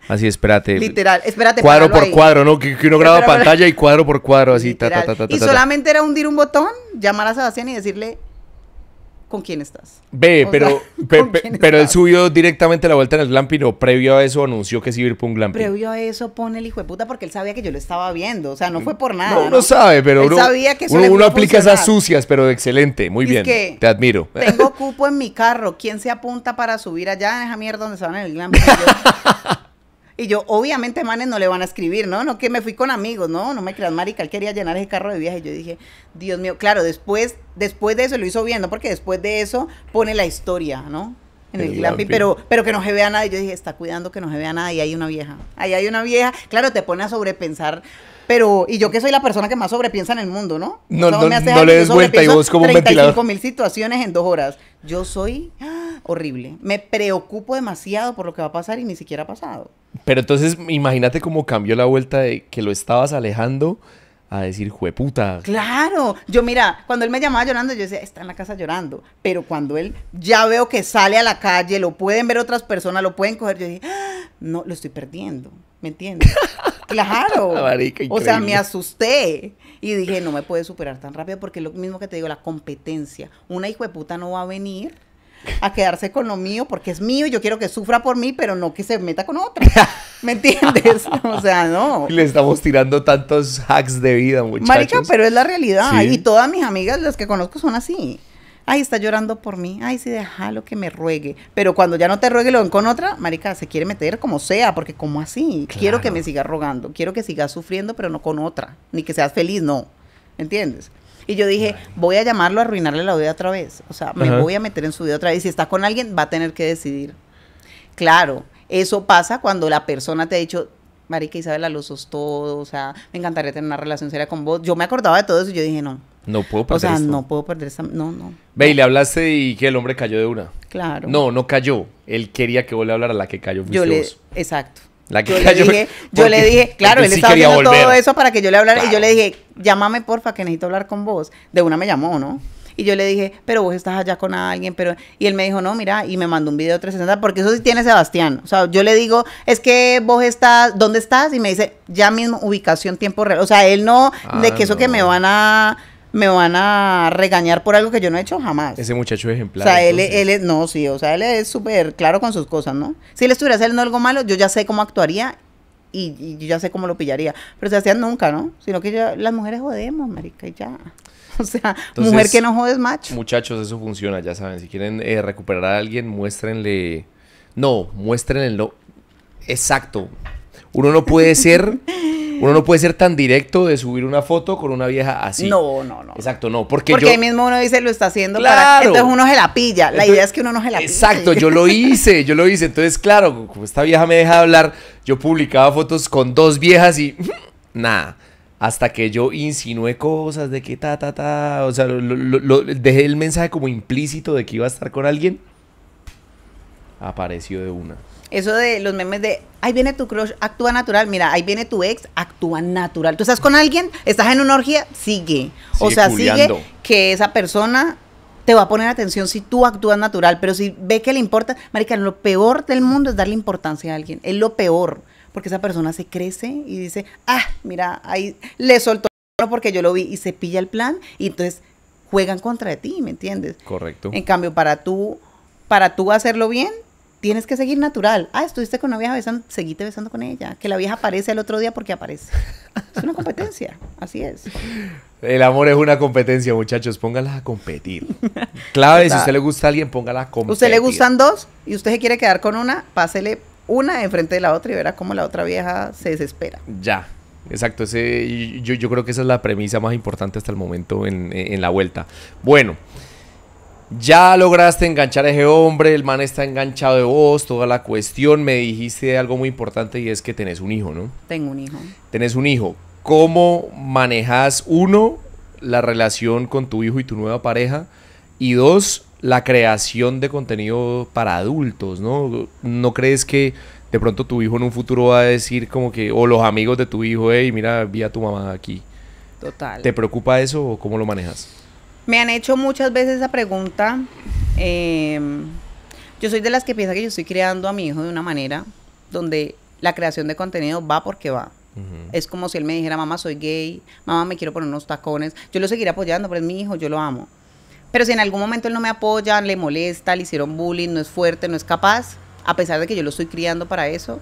Así, espérate. Literal, espérate. Cuadro por cuadro, ¿no? Que, uno graba pantalla y cuadro por cuadro, así. y solamente era hundir un botón, llamar a Sebastián y decirle, con quién estás. Ve, pero, [laughs] pero él subió directamente la vuelta en el glamping o previo a eso anunció que sí iba a ir por un glamping. Previo a eso pone el hijo de puta porque él sabía que yo lo estaba viendo. O sea, no fue por nada. No, uno sabe, pero uno, sabía que aplica esas sucias, pero excelente. Muy bien. te admiro. Tengo [laughs] cupo en mi carro. ¿Quién se apunta para subir allá? Esa mierda donde se en el glamping. Y yo, obviamente, manes no le van a escribir, ¿no? No, que me fui con amigos, no, no me creas, marica, él quería llenar ese carro de viaje. Yo dije, Dios mío, claro, después, después de eso lo hizo bien, ¿no? Porque después de eso pone la historia, ¿no? En el, pero, pero que no se vea nada. Y yo dije, está cuidando que no se vea nada. Y hay una vieja. Ahí hay una vieja. Claro, te pone a sobrepensar pero, y yo que soy la persona que más sobrepiensa en el mundo, ¿no? No, no, me no le des vuelta y vos como un ventilador. mil situaciones en dos horas. Yo soy ¡ah! horrible. Me preocupo demasiado por lo que va a pasar y ni siquiera ha pasado. Pero entonces, imagínate cómo cambió la vuelta de que lo estabas alejando a decir, jueputa. Claro, yo mira, cuando él me llamaba llorando, yo decía, está en la casa llorando. Pero cuando él ya veo que sale a la calle, lo pueden ver otras personas, lo pueden coger, yo dije, ¡ah! no, lo estoy perdiendo. ¿Me entiendes? [laughs] Claro. Marica, o sea, me asusté. Y dije, no me puede superar tan rápido porque es lo mismo que te digo, la competencia. Una hijo de puta no va a venir a quedarse con lo mío porque es mío y yo quiero que sufra por mí, pero no que se meta con otra. ¿Me entiendes? [laughs] O sea, no. Le estamos tirando tantos hacks de vida, muchachos. Marica, pero es la realidad. Y todas mis amigas, las que conozco, son así. Ay, está llorando por mí. Ay, sí, déjalo que me ruegue. Pero cuando ya no te ruegue, lo ven con otra, marica, se quiere meter como sea, porque como así? Quiero que me siga rogando, quiero que siga sufriendo, pero no con otra. Ni que seas feliz, no. ¿Entiendes? Y yo dije, voy a llamarlo a arruinarle la vida otra vez. O sea, me voy a meter en su vida otra vez. Y si está con alguien, va a tener que decidir. Claro, eso pasa cuando la persona te ha dicho, marica Isabel los sos todo, o sea, me encantaría tener una relación seria con vos. Yo me acordaba de todo eso y yo dije, no. No puedo perder O sea, no puedo perder esa... No, no. Ve, y le hablaste y que el hombre cayó de una. Claro. No, no cayó. Él quería que vos le hablara a la que cayó. Yo le... Exacto. La que yo cayó. Le dije, yo le dije, claro, él estaba haciendo todo eso para que yo le hablara y yo le dije, llámame porfa que necesito hablar con vos. De una me llamó, ¿no? Y yo le dije, pero vos estás allá con alguien, pero... Y él me dijo, no, mira, y me mandó un video 360, porque eso sí tiene Sebastián. O sea, yo le digo, es que vos estás, ¿dónde estás? Y me dice, ya mismo, ubicación, tiempo real. O sea, él no, ah, de que eso que me van a me van a regañar por algo que yo no he hecho jamás. Ese muchacho es ejemplar. O sea, él, él, es, no, sí, o sea, él es súper claro con sus cosas, ¿no? Si él estuviera haciendo algo malo, yo ya sé cómo actuaría y, yo ya sé cómo lo pillaría. Pero se Sebastián nunca, ¿no? Sino que las mujeres jodemos, marica, y ya. [laughs] O sea, mujer que no jodes macho. Muchachos, eso funciona, ya saben. Si quieren eh, recuperar a alguien, muéstrenle. No, muéstrenle Exacto. Uno no puede ser. [laughs] uno no puede ser tan directo de subir una foto con una vieja así. No, no, no. Exacto, no. Porque, ahí mismo uno dice lo está haciendo Entonces uno se la pilla. La idea es que uno no se la pilla. Exacto, yo lo [laughs] hice, yo lo hice. Entonces, claro, como esta vieja me deja hablar, yo publicaba fotos con dos viejas y. Nada hasta que yo insinué cosas de que ta, ta, ta, o sea, dejé el mensaje como implícito de que iba a estar con alguien, apareció de una. Eso de los memes de, ahí viene tu crush, actúa natural, mira, ahí viene tu ex, actúa natural. Tú estás con alguien, estás en una orgía, sigue. o sea, sigue que esa persona te va a poner atención si tú actúas natural, pero si ve que le importa, marica, lo peor del mundo es darle importancia a alguien, es lo peor porque esa persona se crece y dice, ah, mira, ahí le soltó porque yo lo vi y se pilla el plan y entonces juegan contra ti, ¿me entiendes? Correcto. En cambio, para tú, para tú hacerlo bien, tienes que seguir natural. Ah, estuviste con una vieja besando, seguiste besando con ella. Que la vieja aparece el otro día porque aparece. Es una competencia, así es. El amor es una competencia, muchachos. Póngalas a competir. Clave, si usted le gusta a alguien, póngala a competir. ¿Usted le gustan dos y usted se quiere quedar con una? Pásele una enfrente de la otra y verá cómo la otra vieja se desespera. Ya. Exacto, ese, yo, yo creo que esa es la premisa más importante hasta el momento en, en la vuelta. Bueno, ya lograste enganchar a ese hombre, el man está enganchado de vos, toda la cuestión. Me dijiste algo muy importante y es que tenés un hijo, ¿no? Tengo un hijo. Tenés un hijo. ¿Cómo manejas, uno, la relación con tu hijo y tu nueva pareja? Y dos, la creación de contenido para adultos, ¿no? ¿No crees que de pronto tu hijo en un futuro va a decir como que, o los amigos de tu hijo, hey, mira, vi a tu mamá aquí? Total. ¿Te preocupa eso o cómo lo manejas? Me han hecho muchas veces esa pregunta. Em, yo soy de las que piensa que yo estoy creando a mi hijo de una manera donde la creación de contenido va porque va. Es como si él me dijera, mamá, soy gay, mamá, me quiero poner unos tacones. Yo lo seguiré apoyando, pero es mi hijo, yo lo amo. Pero si en algún momento él no me apoya, le molesta, le hicieron bullying, no es fuerte, no es capaz, a pesar de que yo lo estoy criando para eso,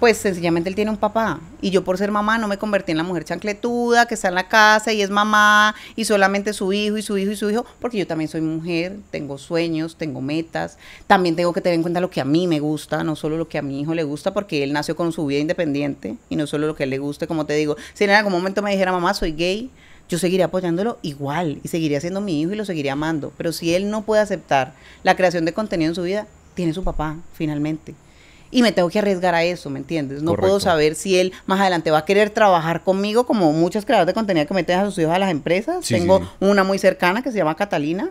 pues sencillamente él tiene un papá. Y yo por ser mamá no me convertí en la mujer chancletuda que está en la casa y es mamá y solamente su hijo y su hijo y su hijo, porque yo también soy mujer, tengo sueños, tengo metas, también tengo que tener en cuenta lo que a mí me gusta, no solo lo que a mi hijo le gusta, porque él nació con su vida independiente y no solo lo que a él le guste, como te digo, si en algún momento me dijera mamá soy gay, yo seguiré apoyándolo igual y seguiré siendo mi hijo y lo seguiré amando. Pero si él no puede aceptar la creación de contenido en su vida, tiene su papá, finalmente. Y me tengo que arriesgar a eso, ¿me entiendes? No puedo saber si él más adelante va a querer trabajar conmigo, como muchas creadoras de contenido que meten a sus hijos a las empresas. Tengo una muy cercana que se llama Catalina,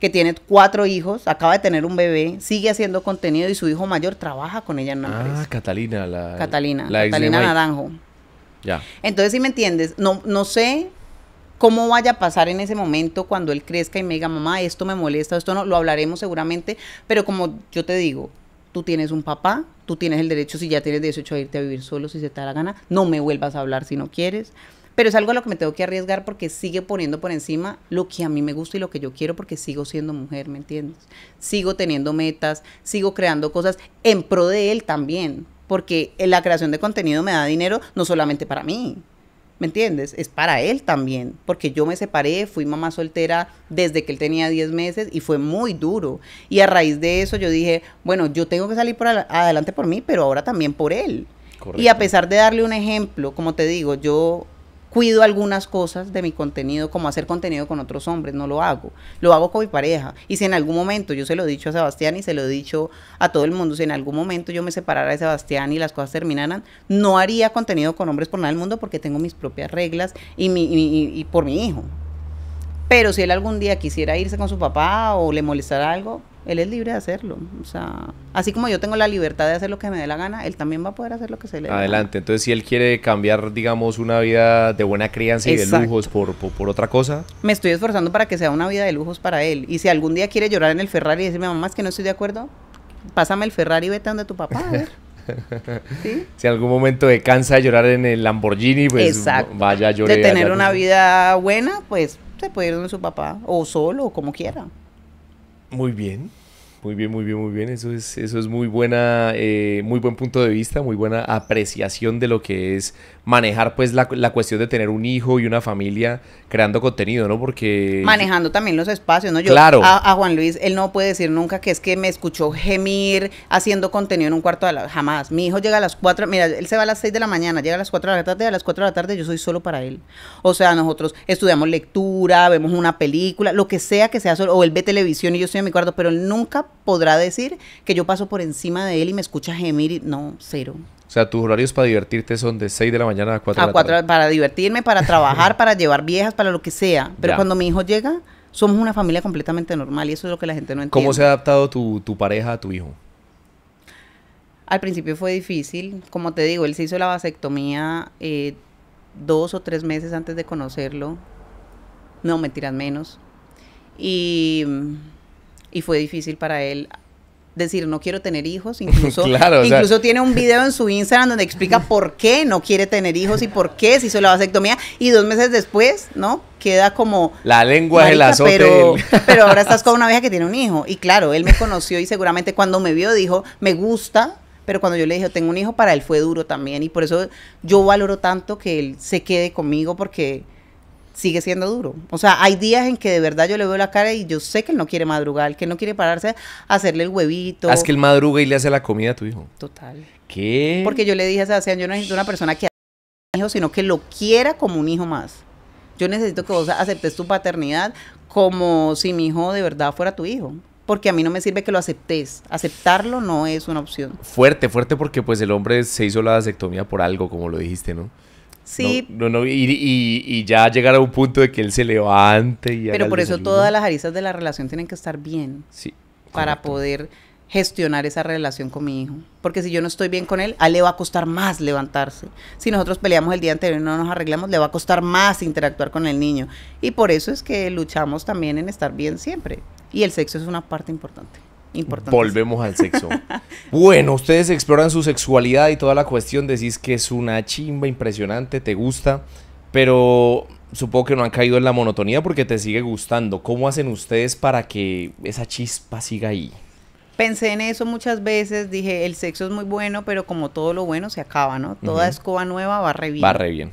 que tiene cuatro hijos, acaba de tener un bebé, sigue haciendo contenido y su hijo mayor trabaja con ella en la ah, empresa. Ah, Catalina, la. Catalina, la Catalina Naranjo. Ya. Entonces, si me entiendes, no, no sé cómo vaya a pasar en ese momento cuando él crezca y me diga, mamá, esto me molesta, esto no, lo hablaremos seguramente, pero como yo te digo, tú tienes un papá, tú tienes el derecho, si ya tienes 18, a irte a vivir solo, si se te da la gana, no me vuelvas a hablar si no quieres. Pero es algo a lo que me tengo que arriesgar porque sigue poniendo por encima lo que a mí me gusta y lo que yo quiero porque sigo siendo mujer, ¿me entiendes? Sigo teniendo metas, sigo creando cosas en pro de él también, porque la creación de contenido me da dinero no solamente para mí, ¿Me entiendes? Es para él también, porque yo me separé, fui mamá soltera desde que él tenía 10 meses y fue muy duro. Y a raíz de eso yo dije, bueno, yo tengo que salir por adelante por mí, pero ahora también por él. Y a pesar de darle un ejemplo, como te digo, yo cuido algunas cosas de mi contenido, como hacer contenido con otros hombres, no lo hago. Lo hago con mi pareja. Y si en algún momento, yo se lo he dicho a Sebastián y se lo he dicho a todo el mundo, si en algún momento yo me separara de Sebastián y las cosas terminaran, no haría contenido con hombres por nada del mundo porque tengo mis propias reglas y, y por mi hijo. Pero si él algún día quisiera irse con su papá o le molestara algo, él es libre de hacerlo. O sea, así como yo tengo la libertad de hacer lo que me dé la gana, él también va a poder hacer lo que se le dé. Adelante. La gana. Entonces, si él quiere cambiar, digamos, una vida de buena crianza y de lujos por, por, otra cosa. Me estoy esforzando para que sea una vida de lujos para él. Y si algún día quiere llorar en el Ferrari y decirme, mamá, es que no estoy de acuerdo, pásame el Ferrari y vete donde tu papá. A ver. [laughs] Si en algún momento de cansa de llorar en el Lamborghini, pues vaya a llorar. De tener una vida buena, pues se puede ir donde su papá, o solo, o como quiera. Muy bien. Muy bien, muy bien, muy bien. Eso es, eso es muy buena, eh, muy buen punto de vista, muy buena apreciación de lo que es manejar pues la, la, cuestión de tener un hijo y una familia creando contenido, ¿no? Porque... Manejando también los espacios, ¿no? Yo claro. a, Juan Luis, él no puede decir nunca que es que me escuchó gemir haciendo contenido en un cuarto de la... Jamás. Mi hijo llega a las cuatro... mira, él se va a las 6 de la mañana, llega a las cuatro de la tarde, a las 4 de la tarde yo soy solo para él. O sea, nosotros estudiamos lectura, vemos una película, lo que sea que sea solo, o él ve televisión y yo estoy en mi cuarto, pero él nunca podrá decir que yo paso por encima de él y me escucha gemir. Y, no, cero. O sea, tus horarios para divertirte son de 6 de la mañana a 4 de la tarde. Para divertirme, para [laughs] trabajar, para llevar viejas, para lo que sea. Pero cuando mi hijo llega, somos una familia completamente normal y eso es lo que la gente no entiende. ¿Cómo se ha adaptado tu, tu pareja a tu hijo? Al principio fue difícil. Como te digo, él se hizo la vasectomía eh, dos o tres meses antes de conocerlo. No, mentiras menos. Y mm, y fue difícil para él decir no quiero tener hijos, [laughs] incluso, incluso tiene un video en su Instagram donde explica [laughs] por qué no quiere tener hijos y por qué se hizo la vasectomía y dos meses después, ¿no? Queda como... La lengua de el azote. Pero, [laughs] pero ahora estás con una vieja que tiene un hijo y claro, él me conoció y seguramente cuando me vio dijo, me gusta, pero cuando yo le dije, tengo un hijo, para él fue duro también y por eso yo valoro tanto que él se quede conmigo porque sigue siendo duro. O sea, hay días en que de verdad yo le veo la cara y yo sé que él no quiere madrugar, que él no quiere pararse a hacerle el huevito. Haz ah, que él madruga y le hace la comida a tu hijo. Total. ¿Qué? Porque yo le dije a Sebastián, yo no necesito una persona que a mi hijo, sino que lo quiera como un hijo más. Yo necesito que vos aceptes tu paternidad como si mi hijo de verdad fuera tu hijo. Porque a mí no me sirve que lo aceptes. Aceptarlo no es una opción. Fuerte, fuerte porque pues el hombre se hizo la vasectomía por algo, como lo dijiste, ¿no? Sí. No, no, y, y, ya llegar a un punto de que él se levante y... Pero por eso todas las aristas de la relación tienen que estar bien. Para poder gestionar esa relación con mi hijo. Porque si yo no estoy bien con él, a él le va a costar más levantarse. Si nosotros peleamos el día anterior y no nos arreglamos, le va a costar más interactuar con el niño. Y por eso es que luchamos también en estar bien siempre. Y el sexo es una parte importante. Volvemos al sexo. bueno, ustedes exploran su sexualidad y toda la cuestión, decís que es una chimba impresionante, te gusta, pero supongo que no han caído en la monotonía porque te sigue gustando. ¿Cómo hacen ustedes para que esa chispa siga ahí? Pensé en eso muchas veces, dije, el sexo es muy bueno, pero como todo lo bueno se acaba, ¿no? Toda escoba nueva barre bien. Barre bien.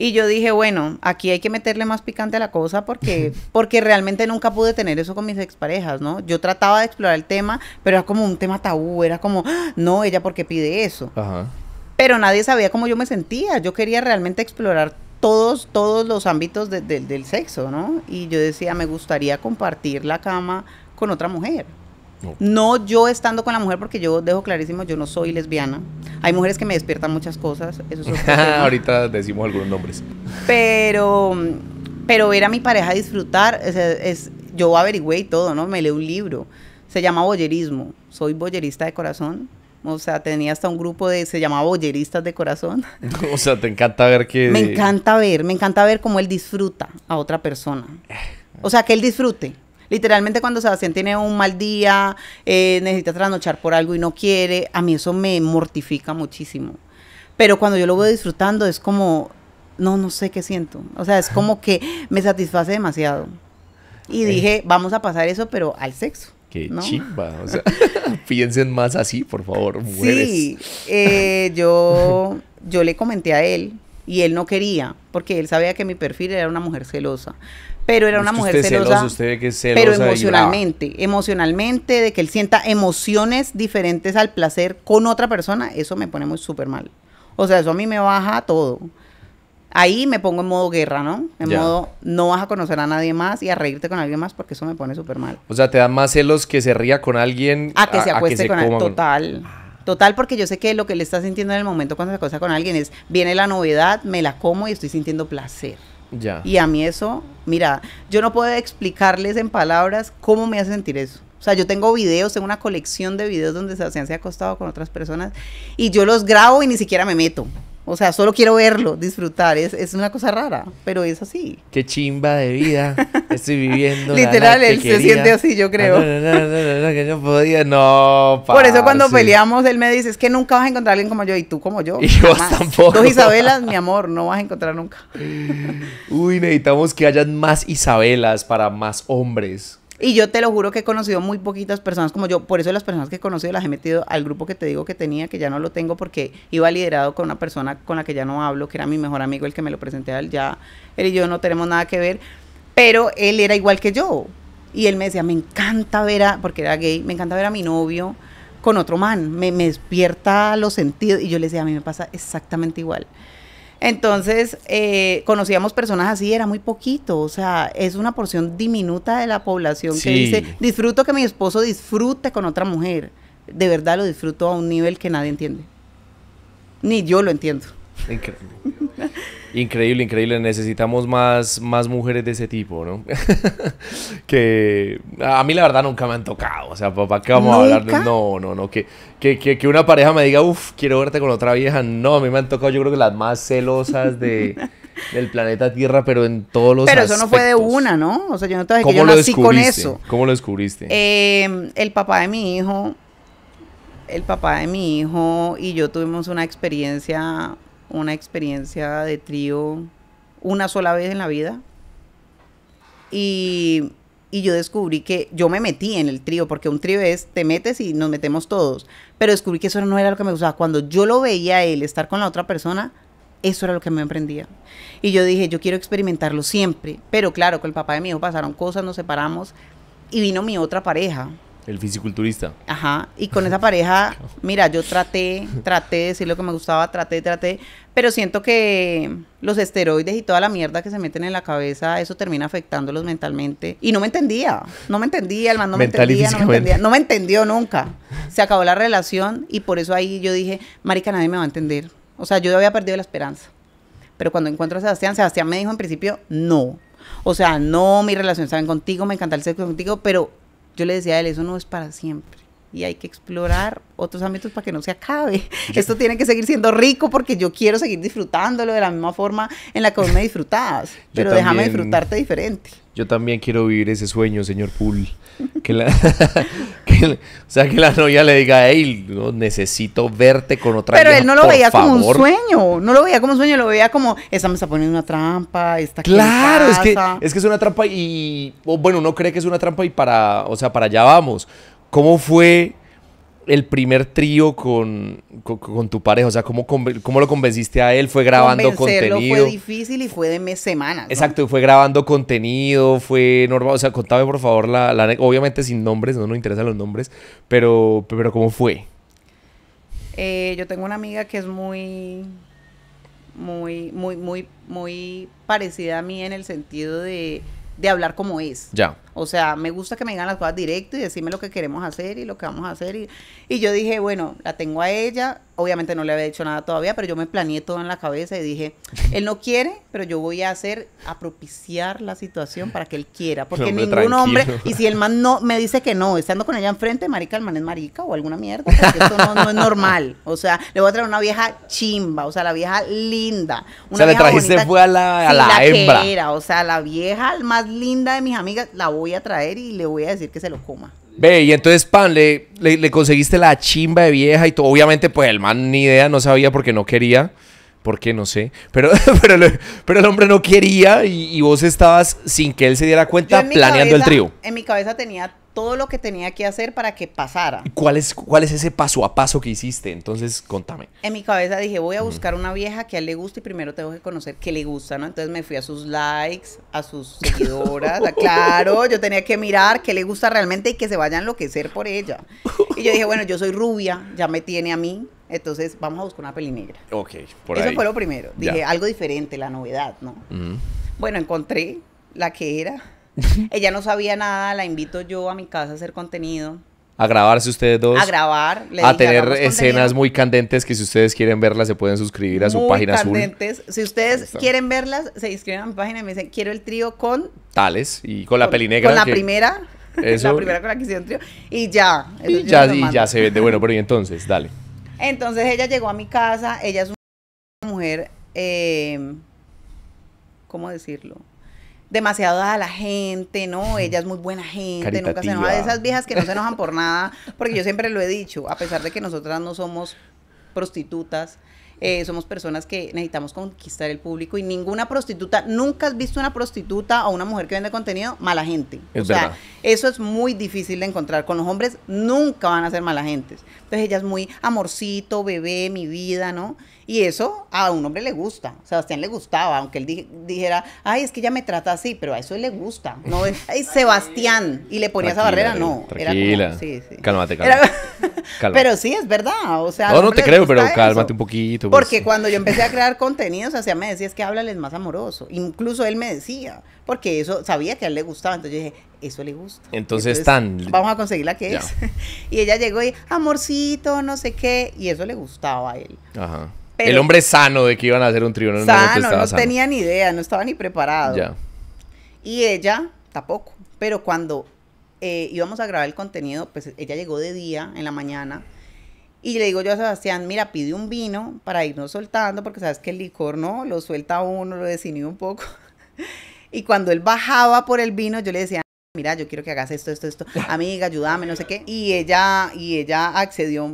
Y yo dije, bueno, aquí hay que meterle más picante a la cosa porque, [laughs] porque realmente nunca pude tener eso con mis exparejas, ¿no? Yo trataba de explorar el tema, pero era como un tema tabú, era como, ah, no, ella porque pide eso. Pero nadie sabía cómo yo me sentía, yo quería realmente explorar todos, todos los ámbitos del sexo, ¿no? Y yo decía, me gustaría compartir la cama con otra mujer. No. yo estando con la mujer, porque yo dejo clarísimo, yo no soy lesbiana. Hay mujeres que me despiertan muchas cosas. [laughs] Ahorita decimos algunos nombres. Pero, pero ver a mi pareja disfrutar, es, yo averigüé y todo, ¿no? Me leí un libro. Se llama Boyerismo. Soy boyerista de corazón. O sea, tenía hasta un grupo de, se llamaba Boyeristas de Corazón. [laughs] O sea, te encanta ver que... Me encanta ver, me encanta ver cómo él disfruta a otra persona. Eh. O sea, que él disfrute. Literalmente cuando Sebastián tiene un mal día, eh, necesita trasnochar por algo y no quiere, a mí eso me mortifica muchísimo. Pero cuando yo lo voy disfrutando es como, no, no sé qué siento. O sea, es como que me satisface demasiado. Y eh. dije, vamos a pasar eso, pero al sexo. Qué ¿no? O sea, [laughs] [laughs] piensen más así, por favor, mujeres. Eh, sí, [laughs] yo, yo le comenté a él y él no quería, porque él sabía que mi perfil era una mujer celosa pero era una mujer usted celosa, pero emocionalmente, emocionalmente de que él sienta emociones diferentes al placer con otra persona, eso me pone muy súper mal. O sea, eso a mí me baja todo. Ahí me pongo en modo guerra, ¿no? En modo no vas a conocer a nadie más y a reírte con alguien más porque eso me pone súper mal. O sea, te da más celos que se ría con alguien a que se acueste con alguien. Total. Ah. Total, porque yo sé que lo que le está sintiendo en el momento cuando se acuesta con alguien es, viene la novedad, me la como y estoy sintiendo placer. Y a mí eso, mira, yo no puedo explicarles en palabras cómo me hace sentir eso. O sea, yo tengo videos, tengo una colección de videos donde se ha acostado con otras personas y yo los grabo y ni siquiera me meto. O sea, solo quiero verlo, disfrutar. Es, una cosa rara, pero es así. Qué chimba de vida estoy viviendo. Literal, él se siente así, yo ah, creo. no, no, no, que no podía. No, Por eso cuando peleamos, él me dice, es que nunca vas a encontrar a alguien como yo. Y tú como yo. [laughs] Y tampoco. Dos Isabelas, mi amor, no vas a encontrar nunca. Uy, necesitamos que hayan más Isabelas para más hombres. Y yo te lo juro que he conocido muy poquitas personas como yo. Por eso las personas que he conocido las he metido al grupo que te digo que tenía, que ya no lo tengo porque iba liderado con una persona con la que ya no hablo, que era mi mejor amigo, el que me lo presenté a Ya él y yo no tenemos nada que ver. Pero él era igual que yo. Y él me decía, me encanta ver a, porque era gay, me encanta ver a mi novio con otro man. Me, me despierta los sentidos. Y yo le decía, a mí me pasa exactamente igual. Entonces, eh, conocíamos personas así, era muy poquito, o sea, es una porción diminuta de la población que dice, disfruto que mi esposo disfrute con otra mujer. De verdad lo disfruto a un nivel que nadie entiende. Ni yo lo entiendo. [laughs] Increíble. increíble, Necesitamos más, más mujeres de ese tipo, ¿no? [laughs] que a mí la verdad nunca me han tocado. O sea, papá, ¿qué vamos a hablar? No, no, no. Que, que, una pareja me diga, uff, quiero verte con otra vieja. No, a mí me han tocado yo creo que las más celosas de... [laughs] del planeta Tierra, pero en todos los Pero eso no fue de una, ¿no? O sea, yo no te que yo nací con eso. ¿Cómo lo descubriste? Em, el papá de mi hijo, el papá de mi hijo y yo tuvimos una experiencia una experiencia de trío una sola vez en la vida. Y, y, yo descubrí que yo me metí en el trío, porque un trío es te metes y nos metemos todos. Pero descubrí que eso no era lo que me gustaba. Cuando yo lo veía él estar con la otra persona, eso era lo que me emprendía. Y yo dije, yo quiero experimentarlo siempre. Pero claro, con el papá de mi hijo pasaron cosas, nos separamos y vino mi otra pareja. El fisiculturista. Ajá. Y con esa pareja, [laughs] mira, yo traté, traté de decir lo que me gustaba, traté, traté. Pero siento que los esteroides y toda la mierda que se meten en la cabeza, eso termina afectándolos mentalmente. Y no me entendía. No me entendía, el man no me entendía, no me entendía. No me entendió nunca. Se acabó la relación y por eso ahí yo dije, marica, nadie me va a entender. O sea, yo había perdido la esperanza. Pero cuando encuentro a Sebastián, Sebastián me dijo en principio, no. O sea, no, mi relación está contigo, me encanta el sexo contigo, pero yo le decía a él, eso no es para siempre y hay que explorar otros ámbitos para que no se acabe. Esto tiene que seguir siendo rico porque yo quiero seguir disfrutándolo de la misma forma en la que vos me disfrutabas, pero déjame disfrutarte diferente. Yo también quiero vivir ese sueño, señor Pool. Que [laughs] o sea, que la novia le diga, a no, necesito verte con otra Pero él no lo veía como un sueño, no lo veía como un sueño, lo veía como, Esa me está poniendo una trampa, está Claro, es que, es que es una trampa y, bueno, no cree que es una trampa y para, o sea, para allá vamos. ¿Cómo fue el primer trío con, tu pareja? O sea, ¿cómo, ¿cómo, lo convenciste a él? ¿Fue grabando contenido? Fue difícil y fue de mes, semanas. ¿no? Exacto, fue grabando contenido, fue normal. O sea, contame por favor, la, obviamente sin nombres, no nos interesan los nombres, pero, pero ¿cómo fue? Eh, yo tengo una amiga que es muy, muy, muy, muy, muy parecida a mí en el sentido de, de hablar como es. Ya. O sea, me gusta que me digan las cosas directo y decirme lo que queremos hacer y lo que vamos a hacer. Y, yo dije, bueno, la tengo a ella. Obviamente no le había dicho nada todavía, pero yo me planeé todo en la cabeza y dije, [laughs] él no quiere, pero yo voy a hacer, a propiciar la situación para que él quiera. [laughs] Porque ningún hombre, y si el man no me dice que no, estando con ella enfrente, marica, el man es marica o alguna mierda, porque esto no, es normal. O sea, le voy a traer una vieja chimba, o sea, la vieja linda. Una o sea, le trajiste fue a la, a la, o sea, la vieja más linda de mis amigas, la voy a traer y le voy a decir que se lo coma. Ve, y entonces, pan, le, conseguiste la chimba de vieja y todo. Obviamente, pues el man ni idea, no sabía porque no quería. Porque no sé. Pero, [laughs] pero, el hombre no quería y, vos estabas sin que él se diera cuenta planeando el trío. En mi cabeza tenía todo lo que tenía que hacer para que pasara. ¿Cuál es, cuál es ese paso a paso que hiciste? Entonces, contame. En mi cabeza dije, voy a buscar una vieja que a él le guste y primero tengo que conocer qué le gusta, ¿no? Entonces me fui a sus likes, a sus [laughs] seguidoras. claro, yo tenía que mirar qué le gusta realmente y que se vaya a enloquecer por ella. Y yo dije, bueno, yo soy rubia, ya me tiene a mí. Entonces, vamos a buscar una peli negra. Ok, por Eso fue lo primero. Dije, algo diferente, la novedad, ¿no? Bueno, encontré la que era [laughs] Ella no sabía nada, la invito yo a mi casa a hacer contenido. A grabarse ustedes dos. A grabar. a tener escenas muy candentes que si ustedes quieren verlas se pueden suscribir a su muy página candentes. Si ustedes quieren verlas, se inscriben a mi página y me dicen, quiero el trío con... Tales y con la peli negra. Con la primera. [laughs] Eso. La primera con la que hicieron trío. Y ya. Y ya, se vende. Bueno, pero y entonces, dale. Entonces ella llegó a mi casa. Ella es una mujer... Eh, ¿Cómo decirlo? demasiado a la gente, ¿no? Ella es muy buena gente, nunca se enoja de esas viejas que no se enojan por nada, porque yo siempre lo he dicho, a pesar de que nosotras no somos prostitutas, eh, somos personas que necesitamos conquistar el público y ninguna prostituta, nunca has visto una prostituta o una mujer que vende contenido mala gente. o sea, eso es muy difícil de encontrar. Con los hombres nunca van a ser mala gente Entonces ella es muy amorcito, bebé, mi vida, ¿no? Y eso a un hombre le gusta. Sebastián le gustaba, aunque él dijera, ay, es que ella me trata así, pero a eso le gusta. No, [laughs] [laughs] ay, Sebastián. Y le ponía esa barrera, no. Tranquila. Era sí, [laughs] Pero sí, es verdad. O sea, no, te creo, pero cálmate un poquito. Porque cuando yo [laughs] empecé a crear contenidos, me decía, es que háblales más amoroso. Incluso él me decía, porque eso sabía que a él le gustaba. Entonces yo dije, eso le gusta. Entonces, están. Vamos a conseguir la que es. [laughs] y ella llegó y, amorcito, no sé qué. Y eso le gustaba a él. Ajá. el hombre sano de que iban a hacer un tribunal. Sano, no, no pues, tenía ni idea, no estaba ni preparado. Ya. Y ella tampoco. Pero cuando eh, íbamos a grabar el contenido, pues ella llegó de día, en la mañana y le digo yo a Sebastián, mira, pide un vino para irnos soltando, porque sabes que el licor no, lo suelta uno, lo desinhibe un poco. [laughs] Y cuando él bajaba por el vino, yo le decía, mira, yo quiero que hagas esto, esto, esto, [laughs] amiga, ayúdame, no sé qué. Y ella, y ella accedió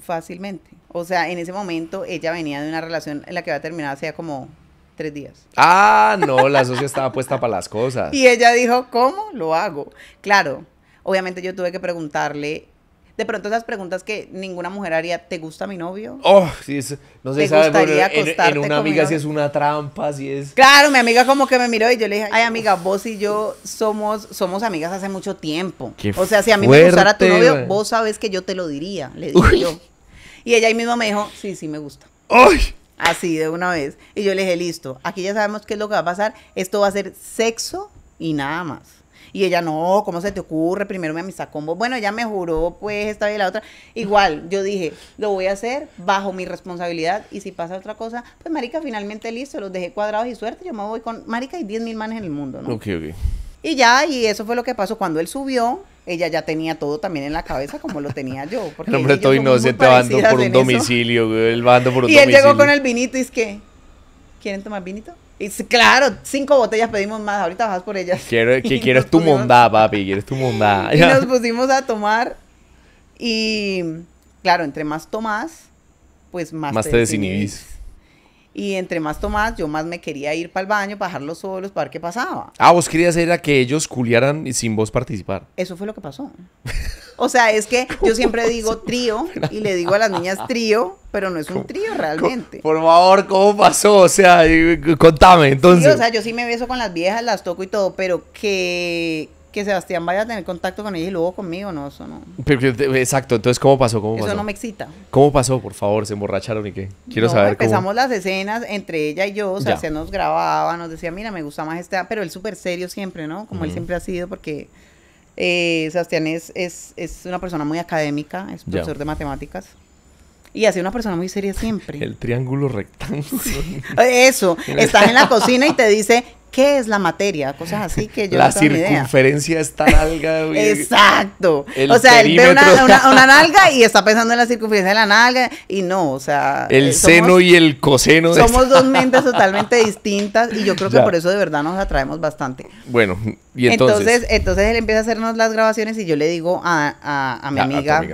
fácilmente. O sea, en ese momento ella venía de una relación en la que había terminado hacía como tres días. Ah, no, la [laughs] socia estaba puesta para las cosas. Y ella dijo, ¿cómo lo hago? Claro, obviamente yo tuve que preguntarle de pronto esas preguntas que ninguna mujer haría, ¿te gusta mi novio? Oh, sí, no sé, en, una amiga si es una trampa, si es... Claro, mi amiga como que me miró y yo le dije, ay amiga, vos y yo somos, somos amigas hace mucho tiempo. o sea, si a mí me gustara tu novio, vos sabes que yo te lo diría, le dije yo. Y ella ahí mismo me dijo, sí, sí me gusta. Así de una vez. Y yo le dije, listo, aquí ya sabemos qué es lo que va a pasar, esto va a ser sexo y nada más. Y ella, no, ¿cómo se te ocurre? Primero me amistad combo. Bueno, ella me juró, pues, esta y la otra. Igual, yo dije, lo voy a hacer bajo mi responsabilidad. Y si pasa otra cosa, pues, marica, finalmente listo, los dejé cuadrados y suerte. Yo me voy con, marica, hay 10 mil manes en el mundo, ¿no? Ok, ok. Y ya, y eso fue lo que pasó. Cuando él subió, ella ya tenía todo también en la cabeza como lo tenía yo. [laughs] Porque hombre todo inocente bando por un domicilio, el por un domicilio. Y él llegó con el vinito y es que, ¿quieren tomar vinito? claro, cinco botellas pedimos más, ahorita vas por ellas. Quiero, [laughs] que quieres tu mondá, papi, quieres tu mondá. [laughs] y nos pusimos a tomar y claro, entre más tomás, pues más, más te, desinhibís. Y entre más tomás, yo más me quería ir para el baño, para dejarlos solos, para ver qué pasaba. Ah, vos querías a que ellos culiaran sin vos participar. Eso fue lo que pasó. [laughs] O sea, es que yo siempre digo trío y le digo a las [laughs] niñas trío, pero no es un trío realmente. Por favor, ¿cómo pasó? O sea, contame entonces. Sí, o sea, yo sí me beso con las viejas, las toco y todo, pero que, que Sebastián vaya a tener contacto con ella y luego conmigo, no, eso no. Exacto, entonces, ¿cómo pasó? ¿Cómo eso no me excita. ¿Cómo pasó? Por favor, ¿se emborracharon y qué? Quiero saber empezamos las escenas entre ella y yo, o sea, se nos grababa, nos decía, mira, me gusta más esta, pero él súper serio siempre, ¿no? Como él siempre ha sido, porque eh, Sebastián es, es, es, una persona muy académica, es profesor de matemáticas. Y así una persona muy seria siempre. El triángulo rectángulo. [laughs] Eso, estás en la cocina y te dice, ¿qué es la materia? Cosas así que yo... La circunferencia está güey. Exacto. o sea, él ve una, [laughs] nalga y está pensando en la circunferencia de la nalga y no, o sea... El seno y el coseno. somos dos [laughs] mentes totalmente distintas y yo creo que por eso de verdad nos atraemos bastante. Bueno, y entonces... Entonces, él empieza a hacernos las grabaciones y yo le digo a, mi amiga,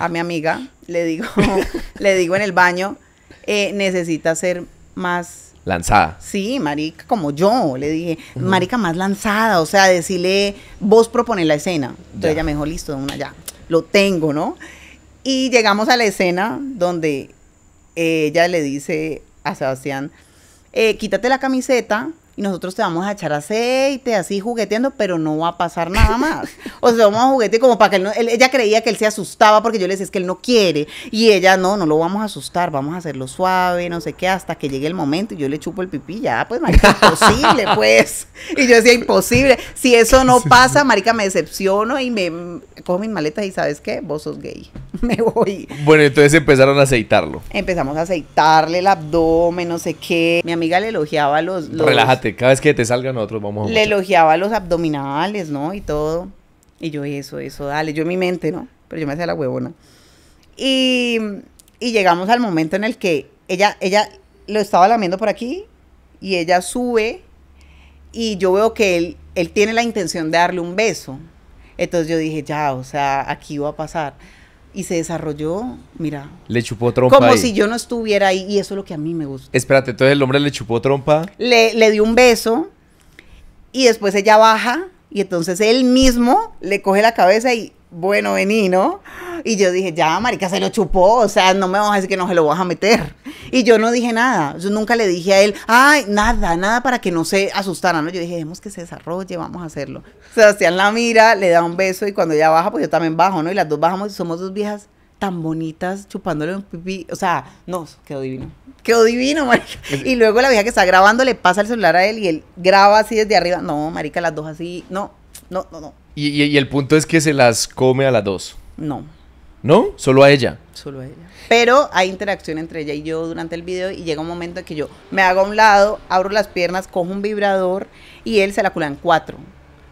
a mi amiga, le digo, [laughs] le digo en el baño, eh, necesita ser más lanzada. Sí, marica, como yo, le dije, marica más lanzada, o sea, decirle, vos propone la escena. yo ya. ella me dijo, listo, ya, lo tengo, ¿no? Y llegamos a la escena donde ella le dice a Sebastián, eh, quítate la camiseta y nosotros te vamos a echar aceite, así jugueteando, pero no va a pasar nada más. O sea, vamos a juguete como para que él, no, ella creía que él se asustaba porque yo le decía, es que él no quiere. Y ella, no, no lo vamos a asustar, vamos a hacerlo suave, no sé qué, hasta que llegue el momento y yo le chupo el pipí, ya, pues, imposible, pues. Y yo decía, imposible. Si eso no pasa, marica, me decepciono y me cojo mis maletas y ¿sabes qué? Vos sos gay. [laughs] me voy. Bueno, entonces empezaron a aceitarlo. Empezamos a aceitarle el abdomen, no sé qué. Mi amiga le elogiaba los... Relájate, cada vez que te salgan nosotros vamos a... Le elogiaba los abdominales, ¿no? Y todo. Y yo, eso, eso, dale. Yo en mi mente, ¿no? Pero yo me hacía la huevona. Y, y llegamos al momento en el que ella, ella lo estaba lamiendo por aquí y ella sube y yo veo que él, él tiene la intención de darle un beso. Entonces yo dije, ya, o sea, aquí va a pasar. Y se desarrolló, mira. Le chupó trompa. Como si yo no estuviera ahí. Y eso es lo que a mí me gusta. Espérate, entonces el hombre le chupó trompa. Le, le dio un beso. Y después ella baja. Y entonces él mismo le coge la cabeza y bueno ¿no? Y yo dije, ya, marica, se lo chupó, o sea, no me vas a decir que no se lo vas a meter. Y yo no dije nada, yo nunca le dije a él, ay, nada, nada para que no se asustara, ¿no? Yo dije, dejemos que se desarrolle, vamos a hacerlo. Sebastián la mira, le da un beso y cuando ella baja, pues yo también bajo, ¿no? Y las dos bajamos y somos dos viejas tan bonitas chupándole un pipí, o sea, no, quedó divino. Quedó divino, marica. Y luego la vieja que está grabando le pasa el celular a él y él graba así desde arriba. No, marica, las dos así. No, no, no, no. Y, el punto es que se las come a las dos. No. ¿No? Solo a ella. Solo a ella. Pero hay interacción entre ella y yo durante el video y llega un momento en que yo me hago a un lado, abro las piernas, cojo un vibrador y él se la cula cuatro.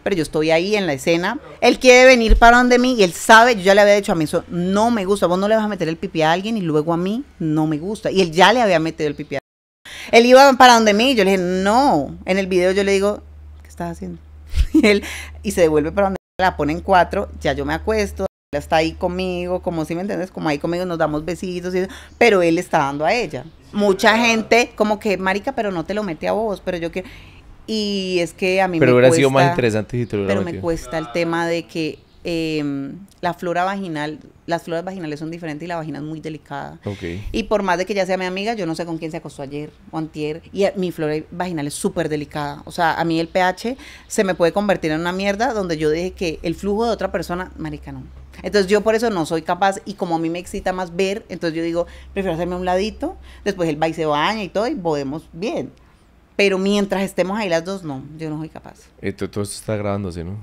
Pero yo estoy ahí en la escena. Él quiere venir para donde mí y él sabe, yo ya le había dicho a mí, eso no me gusta, vos no le vas a meter el pipí a alguien y luego a mí no me gusta. Y él ya le había metido el pipí a alguien. Él iba para donde mí y yo le dije, no. En el video yo le digo, ¿qué estás haciendo? [laughs] él, y se devuelve para donde la ponen cuatro, ya yo me acuesto, ella está ahí conmigo, como si me entiendes, como ahí conmigo nos damos besitos, pero él está dando a ella. Mucha gente como que, marica, pero no te lo mete a vos, pero yo que... Y es que a mí pero me cuesta... Pero hubiera sido más interesante Pero me cuesta el tema de que eh, la flora vaginal, las flores vaginales son diferentes y la vagina es muy delicada. Y por más de que ya sea mi amiga, yo no sé con quién se acostó ayer o antier, y mi flora vaginal es súper delicada. O sea, a mí el pH se me puede convertir en una mierda donde yo dije que el flujo de otra persona, marica, Entonces yo por eso no soy capaz y como a mí me excita más ver, entonces yo digo, prefiero hacerme un ladito, después él va y se baña y todo y podemos bien. Pero mientras estemos ahí las dos, no, yo no soy capaz. Esto, eh, todo esto está grabándose, ¿no?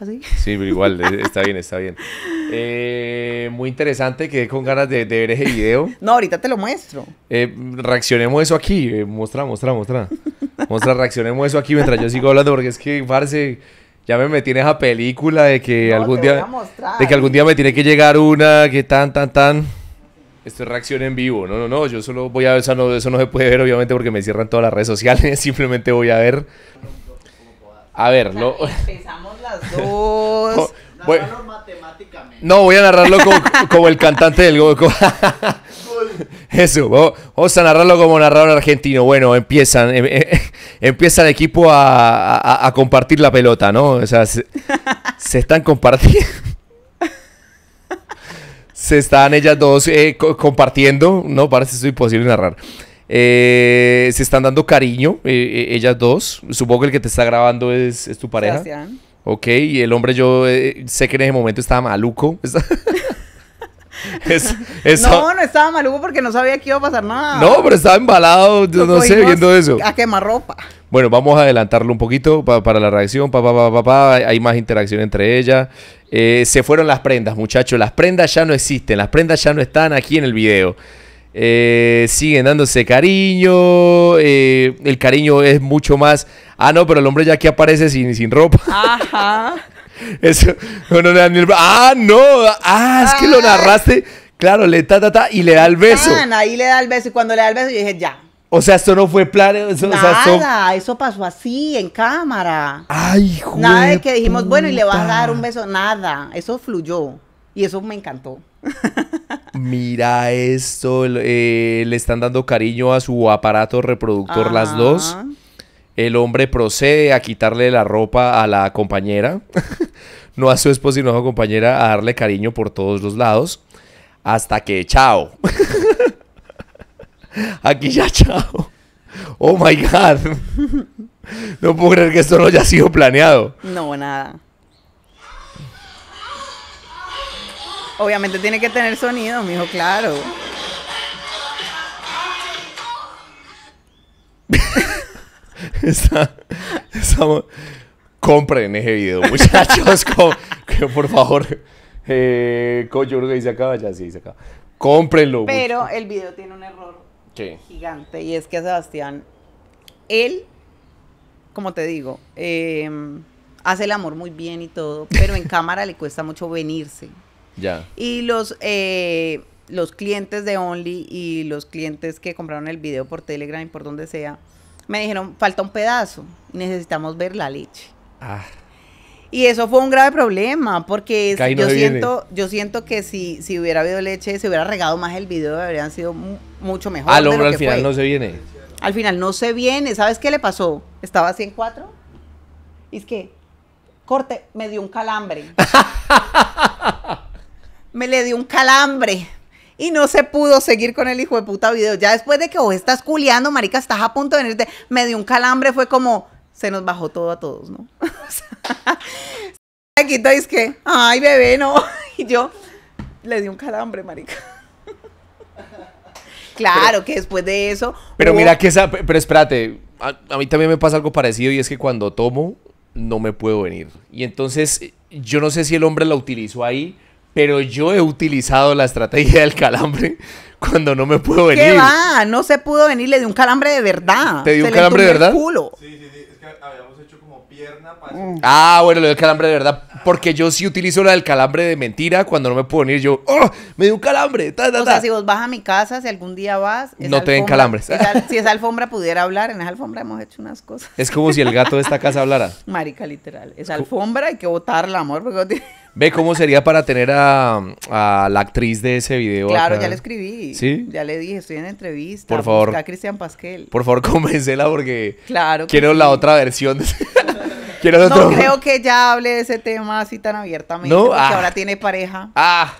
¿Así? ¿Ah, sí, pero igual, [laughs] eh, está bien, está bien. Eh, muy interesante, quedé con ganas de, ver ese video. [laughs] No, ahorita te lo muestro. Eh, reaccionemos eso aquí, Mostra, mostra, mostra. Mostra, Muestra, reaccionemos eso aquí mientras yo sigo hablando, porque es que, parce, ya me metí en esa película de que algún día... De que algún día me tiene que llegar una, que tan, tan, tan... Esto es reacción en vivo. No, no, no. Yo solo voy a ver. Eso no, se puede ver, obviamente, porque me cierran todas las redes sociales. [laughs] Simplemente voy a ver. A ver, lo... [laughs] Empezamos las dos. matemáticamente. No, voy a narrarlo como, el cantante del Goku. [laughs] Eso, vamos, a narrarlo como narrador argentino. Bueno, empiezan, em, eh, empieza el equipo a, compartir la pelota, ¿no? O sea, se están compartiendo se están ellas dos eh, compartiendo, no, parece esto imposible narrar. Eh, se están dando cariño, eh, ellas dos. Supongo que el que te está grabando es, tu pareja. okay Ok, y el hombre yo sé que en ese momento estaba maluco. [laughs] [laughs] no, no estaba maluco porque no sabía que iba a pasar nada. No, pero estaba embalado, no sé, viendo eso. A quemar ropa. Bueno, vamos a adelantarlo un poquito para la reacción, papá, hay más interacción entre ella. Eh, se fueron las prendas, muchachos. Las prendas ya no existen. Las prendas ya no están aquí en el video. Eh, siguen dándose cariño. Eh, el cariño es mucho más. Ah, no, pero el hombre ya aquí aparece sin, sin ropa. [laughs] Ajá. Eso. ah, no. Ah, es que lo narraste. Claro, le ta, ta, ta, y le da el beso. Ah, ahí le da el beso. Y cuando le da el beso, yo dije, ya. O sea, esto no fue plano. Eso, Nada, eso pasó así, en cámara. Ay, joder. Nada de que dijimos, bueno, y le vas a dar un beso. Nada, eso fluyó. Y eso me encantó. [laughs] Mira esto, eh, le están dando cariño a su aparato reproductor las dos. El hombre procede a quitarle la ropa a la compañera, [laughs] no a su esposo, sino a su compañera, a darle cariño por todos los lados, hasta que chao. [laughs] Aquí ya, chao. Oh my god. No puedo creer que esto no haya sido planeado. No, nada. Obviamente tiene que tener sonido, mijo, claro. [laughs] está, Compren ese video, muchachos. [laughs] por favor. Eh, yo creo que se acaba, ya sí, se acaba. Cómprenlo. Pero el video tiene un error gigante. Y es que a Sebastián, él, como te digo, em, hace el amor muy bien y todo, [laughs] pero en cámara le cuesta mucho venirse. Ya. Y los, eh, los clientes de Only y los clientes que compraron el video por Telegram y por donde sea, me dijeron, falta un pedazo, necesitamos ver la leche. Ah. Y eso fue un grave problema, porque yo siento, yo siento que si, si hubiera habido leche, si hubiera regado más el video, habrían sido mucho mejor. Al hombre al final no se viene. Al final no se viene. ¿Sabes qué le pasó? Estaba así en cuatro. Y es que, corte, me dio un calambre. [laughs] me le dio un calambre. Y no se pudo seguir con el hijo de puta video. Ya después de que vos estás culiando, marica, estás a punto de venirte. Me dio un calambre, fue como se nos bajó todo a todos, ¿no? [laughs] Aquí es que, ay, bebé, no. [laughs] Y yo le di un calambre, marica. [laughs] Claro, que después de eso. Pero mira que esa. Pero espérate, a, mí también me pasa algo parecido y es que cuando tomo, no me puedo venir. Y entonces, yo no sé si el hombre la utilizó ahí, pero yo he utilizado la estrategia del calambre cuando no me puedo venir. ¿Qué va? No se pudo venir, le di un calambre de verdad. ¿Te di un calambre de verdad? culo. Sí, sí, sí. Mm. Ah, bueno, el calambre de verdad. Porque yo sí utilizo la del calambre de mentira cuando no me puedo venir, Yo, ¡oh! Me dio un calambre. O sea, si vos vas a mi casa, si algún día vas. No te den calambre [laughs] si esa alfombra pudiera hablar, en esa alfombra hemos hecho unas cosas. Es como si el gato de esta [laughs] casa hablara. Marica, literal. Esa alfombra hay que botarla, amor. Ve cómo sería para tener a, la actriz de ese video. Claro, ya le escribí. Sí. Ya le dije, estoy en entrevista. Por favor. a Cristian Pasquel. Por favor, [laughs] convencela porque. Quiero la otra versión. De no creo que ya hable de ese tema así tan abiertamente. No, porque ah. ahora tiene pareja. Ah.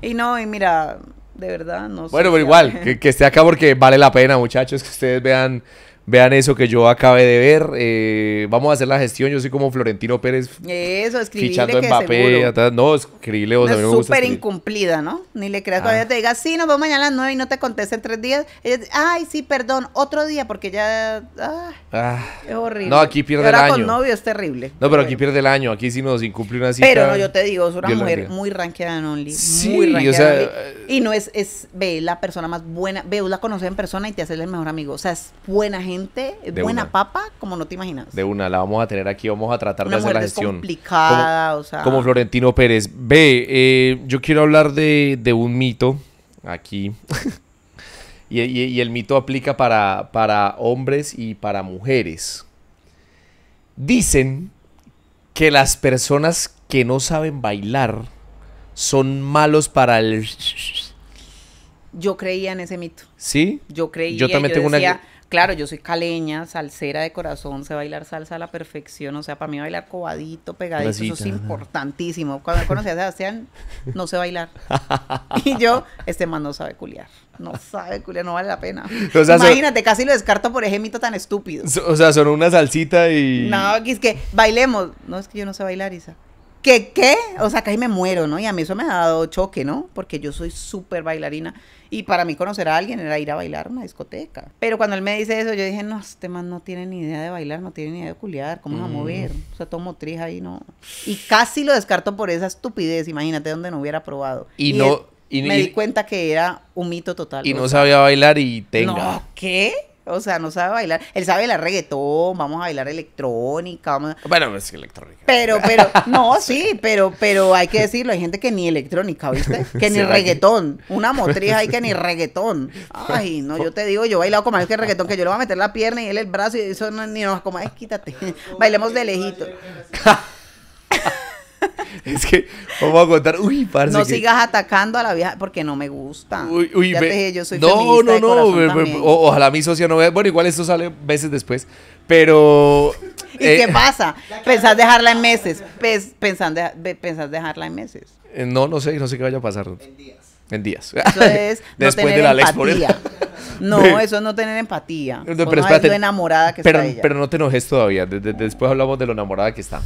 Y no, y mira, de verdad, no sé. Bueno, pero igual, que, esté acá porque vale la pena, muchachos, que ustedes vean Vean eso que yo acabé de ver. Eh, vamos a hacer la gestión. Yo soy como Florentino Pérez. Eso, escribirle Fichando en papel. No, escribile vos. Es súper incumplida, ¿no? Ni le creas todavía. Ah. Te diga, sí, nos vamos mañana a las 9 y no te contesta en tres días. Ella, Ay, sí, perdón. Otro día porque ya... Ah, ah. Es horrible. No, aquí pierde el año. con novio es terrible. No, pero, aquí pierde el año. Aquí sí nos incumple una cita. Pero yo te digo, es una mujer muy ranqueada en Only. muy ranqueada eh, Y no es... es ve, la persona más buena. Ve, la conoces en persona y te haces el mejor amigo. O sea, es buena gente de buena papa, como no te imaginas. De una, la vamos a tener aquí, vamos a tratar de hacer la gestión. complicada, como, Florentino Pérez. Ve, eh, yo quiero hablar de, un mito aquí. [laughs] y, el mito aplica para, para hombres y para mujeres. Dicen que las personas que no saben bailar son malos para el yo creía en ese mito. ¿Sí? Yo creía. Yo también tengo una. Claro, yo soy caleña, salsera de corazón, sé bailar salsa a la perfección, o sea, para mí bailar cobadito, pegadito, eso es importantísimo. Cuando conocí a Sebastián, no sé bailar. [laughs] y yo, este man no sabe culiar, no sabe culiar, no vale la pena. Imagínate, casi lo descarto por ejemito tan estúpido. O sea, son una salsita y... No, es que bailemos. No, es que yo no sé bailar, Isa. ¿Qué, qué? O sea, casi me muero, ¿no? Y a mí eso me ha dado choque, ¿no? Porque yo soy súper bailarina y para mí conocer a alguien era ir a bailar a una discoteca. Pero cuando él me dice eso, yo dije, no, este man no tiene ni idea de bailar, no tiene ni idea de culiar, ¿cómo vas a mover? Mm. O sea, tomo trija ahí, ¿no? Y casi lo descarto por esa estupidez, imagínate, donde no hubiera probado. Y, no... me di cuenta que era un mito total. Y no sabía bailar y tenga. ¿Qué? O sea, no sabe bailar. Él sabe bailar reggaetón, vamos a bailar electrónica. Bueno, es pues, electrónica. Pero, pero, [laughs] no, sí, pero, pero hay que decirlo, hay gente que ni electrónica, ¿viste? [laughs] Que ni reggaetón. Una [laughs] motriz hay que ni reggaetón. Ay, no, yo te digo, yo he bailado con más que reggaetón, que yo le voy a meter la pierna y él el brazo y eso no, ni nos como, ay, quítate. Bailemos de lejito. [laughs] es que vamos a contar. Uy, parce. No sigas atacando a la vieja porque no me gusta. Uy, yo soy no, No, no, ojalá mi socia no vea. Bueno, igual esto sale meses después. Pero. [laughs] ¿Y qué eh, pasa? Pensás dejarla en meses. Pensás, dejarla en meses. Eh, no, no sé, no sé qué vaya a pasar. En días. En días. [laughs] Después de la empatía. No, eso es no tener empatía. No, pero enamorada que está pero no te enojes todavía. después hablamos de lo enamorada que está.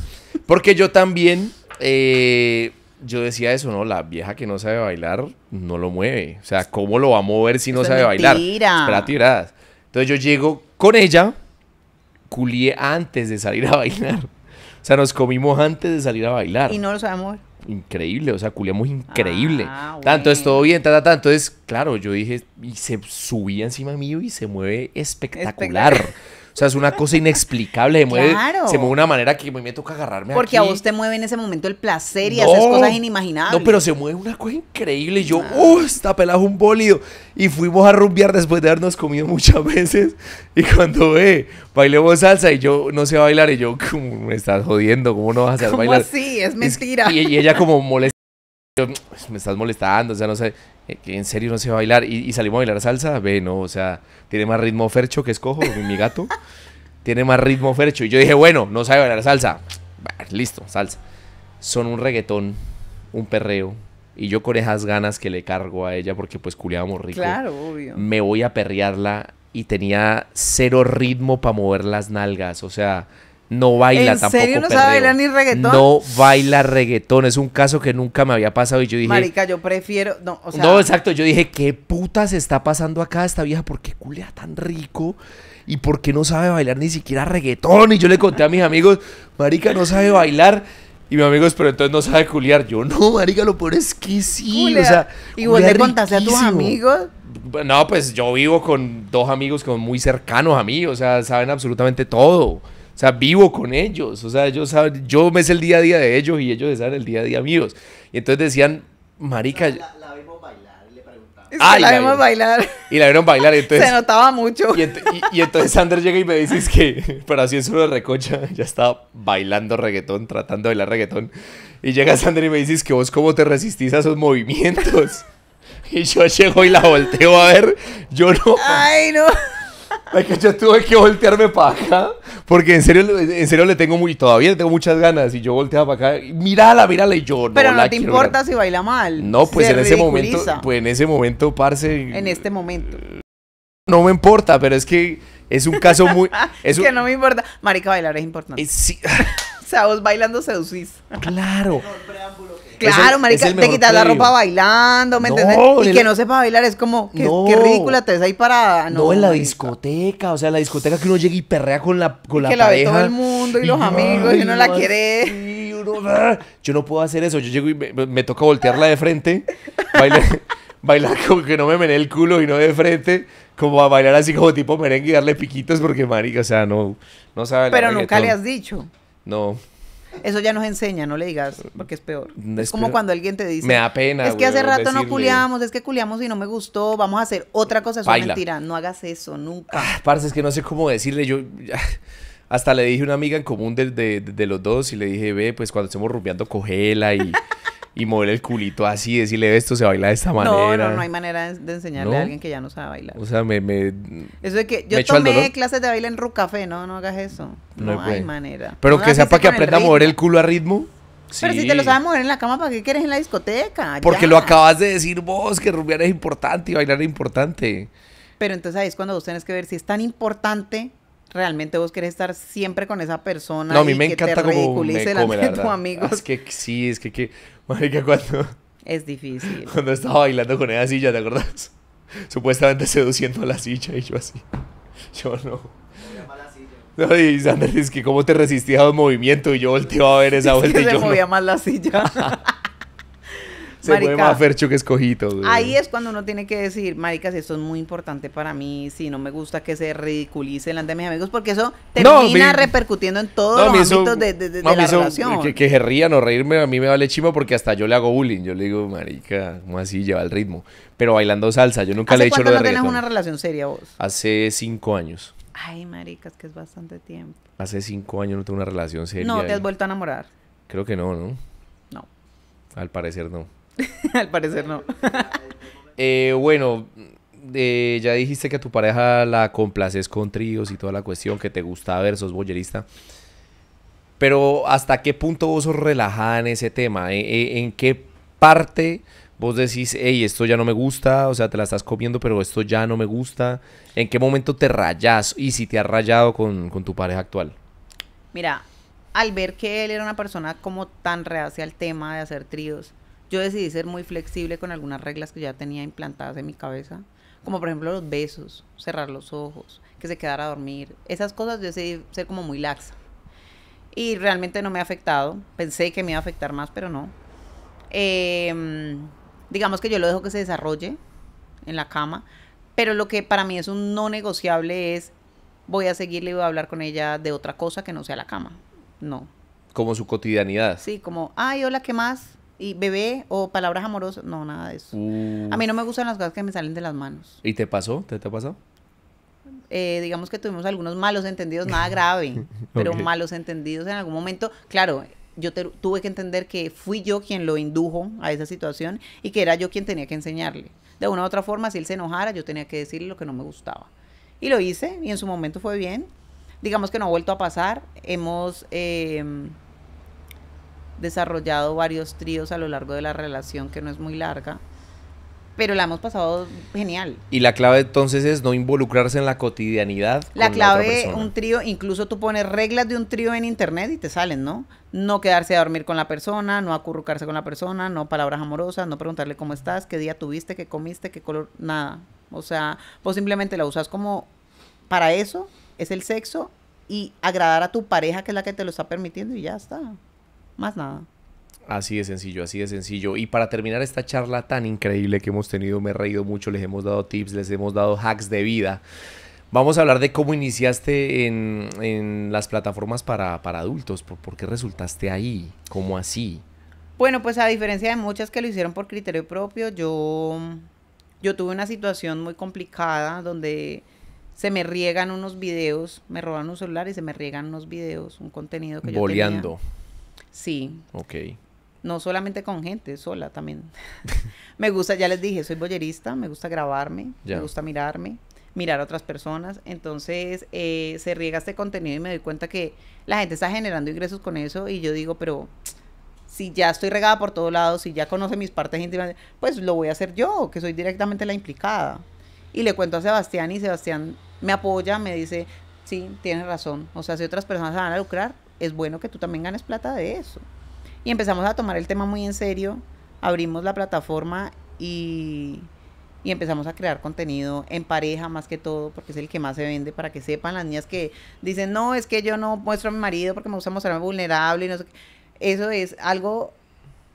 Porque yo también eh, yo decía eso, ¿no? La vieja que no sabe bailar no lo mueve. O sea, ¿cómo lo va a mover si no sabe bailar? Espera tiradas. Entonces yo llego con ella, culié antes de salir a bailar. O sea, nos comimos antes de salir a bailar. Y no lo sabemos. Increíble, o sea, culiamos increíble. Ah, Tanto es todo bien, ta, ta, Entonces, claro, yo dije, y se subía encima mío y se mueve espectacular. espectacular. O sea, es una cosa inexplicable. Se mueve, se mueve de una manera que me toca agarrarme Porque a vos te mueve en ese momento el placer y haces cosas inimaginables. No, pero se mueve una cosa increíble. Y yo, uh, Está pelado un bólido. Y fuimos a rumbear después de habernos comido muchas [laughs] veces. Y cuando ve, bailemos salsa. Y yo no sé bailar. Y yo, como me estás jodiendo? ¿Cómo no vas a bailar? ¿Cómo bailar? así? Es mentira. y ella, como molesta. Pues, me estás molestando, o sea, no sé, eh, en serio no se va a bailar. Y, salimos a bailar salsa, ve, no, o sea, tiene más ritmo Fercho que escojo, mi gato. [laughs] tiene más ritmo Fercho. Y yo dije, bueno, no sabe bailar salsa. listo, salsa. Son un reggaetón, un perreo. Y yo con esas ganas que le cargo a ella, porque pues culiábamos rico. Claro, obvio. Me voy a perrearla y tenía cero ritmo para mover las nalgas, o sea no baila ¿En tampoco. serio no sabe bailar ni reggaetón? No baila reggaetón. Es un caso que nunca me había pasado y yo dije. Marica, yo prefiero. No, no exacto. Yo dije, ¿qué puta se está pasando acá esta vieja? ¿Por qué culea tan rico? ¿Y por qué no sabe bailar ni siquiera reggaetón? Y yo le conté a mis amigos, Marica, no sabe bailar. Y mis amigos, pero entonces no sabe culiar. Yo, no, marica, lo peor es que sí. O sea, ¿Y le contaste a tus amigos? No, pues yo vivo con dos amigos que muy cercanos a mí. O sea, saben absolutamente todo. O sea, vivo con ellos, o sea, ellos saben, yo me sé el día a día de ellos y ellos saben el día a día míos. Y entonces decían, marica... La, vimos bailar, le preguntaban. la, bailar. Y la vieron bailar, [laughs] entonces... Se notaba mucho. Y, entonces Sander llega y me dice, que, pero así es uno recocha, ya estaba bailando reggaetón, tratando de bailar reggaetón. Y llega Sander y me dices que vos cómo te resistís a esos movimientos. [laughs] Y yo llego y la volteo a ver. Yo no. Ay, no. Es que yo tuve que voltearme para acá, porque en serio, en serio le tengo muy, todavía le tengo muchas ganas. Y yo volteaba para acá, mírala, mírala, y yo no Pero no te importa si baila mal. No, pues en ese momento, pues en ese momento, parce. En este momento. No me importa, pero es que es un caso muy. [laughs] Es que no me importa. Marica, bailar es importante. Eh, sí. [laughs] o sea, vos bailando seducís. Claro. No, Claro, marica, te quitas la ropa bailando, ¿me entiendes? Y que no sepa bailar es como, qué, ridícula te ves ahí parada. No, en la discoteca, o sea, la discoteca que uno llega y perrea con la, con que la ve todo el mundo y, los amigos y uno la quiere. Ah. yo no puedo hacer eso, yo llego y me, toca voltearla de frente, bailar, [laughs] bailar como que no me mené el culo y no de frente como a bailar así como tipo merengue y darle piquitos porque marica, o sea, no, no sabe Pero nunca le has dicho. No. Eso ya nos enseña, no le digas, porque es peor. es, como cuando alguien te dice. Me da pena. Es que hace rato no culiamos, es que culiamos y no me gustó, vamos a hacer otra cosa. Es una mentira, no hagas eso nunca. Ah, es que no sé cómo decirle. Yo hasta le dije a una amiga en común de, de, los dos y le dije, ve, pues cuando estemos rubiando, cogela y y mover el culito así, decirle esto se baila de esta manera. No, no, no hay manera de enseñarle a alguien que ya no sabe bailar. O sea, me. eso de que yo tomé clases de baile en Rucafe, no, no hagas eso. No, hay manera. Pero que sea para que aprenda a mover el culo a ritmo. Pero si te lo sabes mover en la cama, ¿para qué quieres en la discoteca? Porque lo acabas de decir vos, que rubiar es importante y bailar es importante. Pero entonces ahí es cuando vos tenés que ver si es tan importante realmente vos querés estar siempre con esa persona. No, a mí me que encanta te como me come, la Es que sí, es que, que cuando... Es difícil. [laughs] Cuando estaba bailando con esa silla, ¿te acordás? Supuestamente seduciendo a la silla y yo así. Yo no. no y Sandra es que cómo te resistías un movimiento y yo volteaba a ver esa [laughs] vuelta. y movía no. la silla. [laughs] Se más Fercho que escojito. Güey. Ahí es cuando uno tiene que decir, maricas, esto es muy importante para mí. Si no me gusta que se ridiculice delante de mis amigos, porque eso termina repercutiendo en todos los ámbitos de, la relación. Que, se rían o reírme, a mí me vale chimo porque hasta yo le hago bullying. Yo le digo, marica, ¿cómo así? Lleva el ritmo. Pero bailando salsa, yo nunca le he hecho lo de no tienes una relación seria vos? Hace cinco años. Ay, maricas, que es bastante tiempo. Hace cinco años no tengo una relación seria. No, te has vuelto a enamorar. Creo que no, ¿no? No. Al parecer no. [laughs] Al parecer no. [laughs] Eh, bueno, eh, ya dijiste que a tu pareja la complaces con tríos y toda la cuestión, que te gusta ver, sos boyerista. Pero ¿hasta qué punto vos sos relajada en ese tema? ¿E, e, ¿En, qué parte vos decís, hey, esto ya no me gusta, o sea, te la estás comiendo, pero esto ya no me gusta. ¿En qué momento te rayas y si te has rayado con, con, tu pareja actual? Mira, al ver que él era una persona como tan reacia al tema de hacer tríos, yo decidí ser muy flexible con algunas reglas que ya tenía implantadas en mi cabeza, como por ejemplo los besos, cerrar los ojos, que se quedara a dormir. Esas cosas yo decidí ser como muy laxa. Y realmente no me ha afectado. Pensé que me iba a afectar más, pero no. Em, digamos que yo lo dejo que se desarrolle en la cama. Pero lo que para mí es un no negociable es voy a seguirle y voy a hablar con ella de otra cosa que no sea la cama. No. Como su cotidianidad. Sí, como, ay, hola, ¿qué más? y bebé o palabras amorosas, no, nada de eso. A mí no me gustan las cosas que me salen de las manos. ¿Y te pasó? ¿Te, te pasó? Eh, digamos que tuvimos algunos malos entendidos, nada grave, [laughs] pero malos entendidos en algún momento. Claro, yo tuve que entender que fui yo quien lo indujo a esa situación y que era yo quien tenía que enseñarle. De una u otra forma, si él se enojara, yo tenía que decirle lo que no me gustaba. Y lo hice y en su momento fue bien. Digamos que no ha vuelto a pasar. Hemos... Em, desarrollado varios tríos a lo largo de la relación, que no es muy larga, pero la hemos pasado genial. Y la clave entonces es no involucrarse en la cotidianidad. La clave, un trío, incluso tú pones reglas de un trío en internet y te salen, ¿no? No quedarse a dormir con la persona, no acurrucarse con la persona, no palabras amorosas, no preguntarle cómo estás, qué día tuviste, qué comiste, qué color, nada. O sea, vos simplemente la usas como para eso, es el sexo y agradar a tu pareja que es la que te lo está permitiendo y ya está. Más nada. Así de sencillo, así de sencillo. Y para terminar esta charla tan increíble que hemos tenido, me he reído mucho, les hemos dado tips, les hemos dado hacks de vida. Vamos a hablar de cómo iniciaste en, las plataformas para, adultos, por, qué resultaste ahí, cómo así. Bueno, pues a diferencia de muchas que lo hicieron por criterio propio, yo, yo tuve una situación muy complicada donde se me riegan unos videos, me roban un celular y se me riegan unos videos, un contenido que yo tenía Sí. Ok. No solamente con gente, sola también. [laughs] me gusta, ya les dije, soy bollerista, me gusta grabarme, me gusta mirarme, mirar a otras personas. Entonces eh, se riega este contenido y me doy cuenta que la gente está generando ingresos con eso y yo digo, pero si ya estoy regada por todos lados, si ya conoce mis partes íntimas, pues lo voy a hacer yo, que soy directamente la implicada. Y le cuento a Sebastián y Sebastián me apoya, me dice, sí, tienes razón. O sea, si otras personas se van a lucrar, es bueno que tú también ganes plata de eso. Y empezamos a tomar el tema muy en serio, abrimos la plataforma y, empezamos a crear contenido en pareja más que todo, porque es el que más se vende, para que sepan las niñas que dicen, no, es que yo no muestro a mi marido porque me gusta mostrarme vulnerable y no sé Eso es algo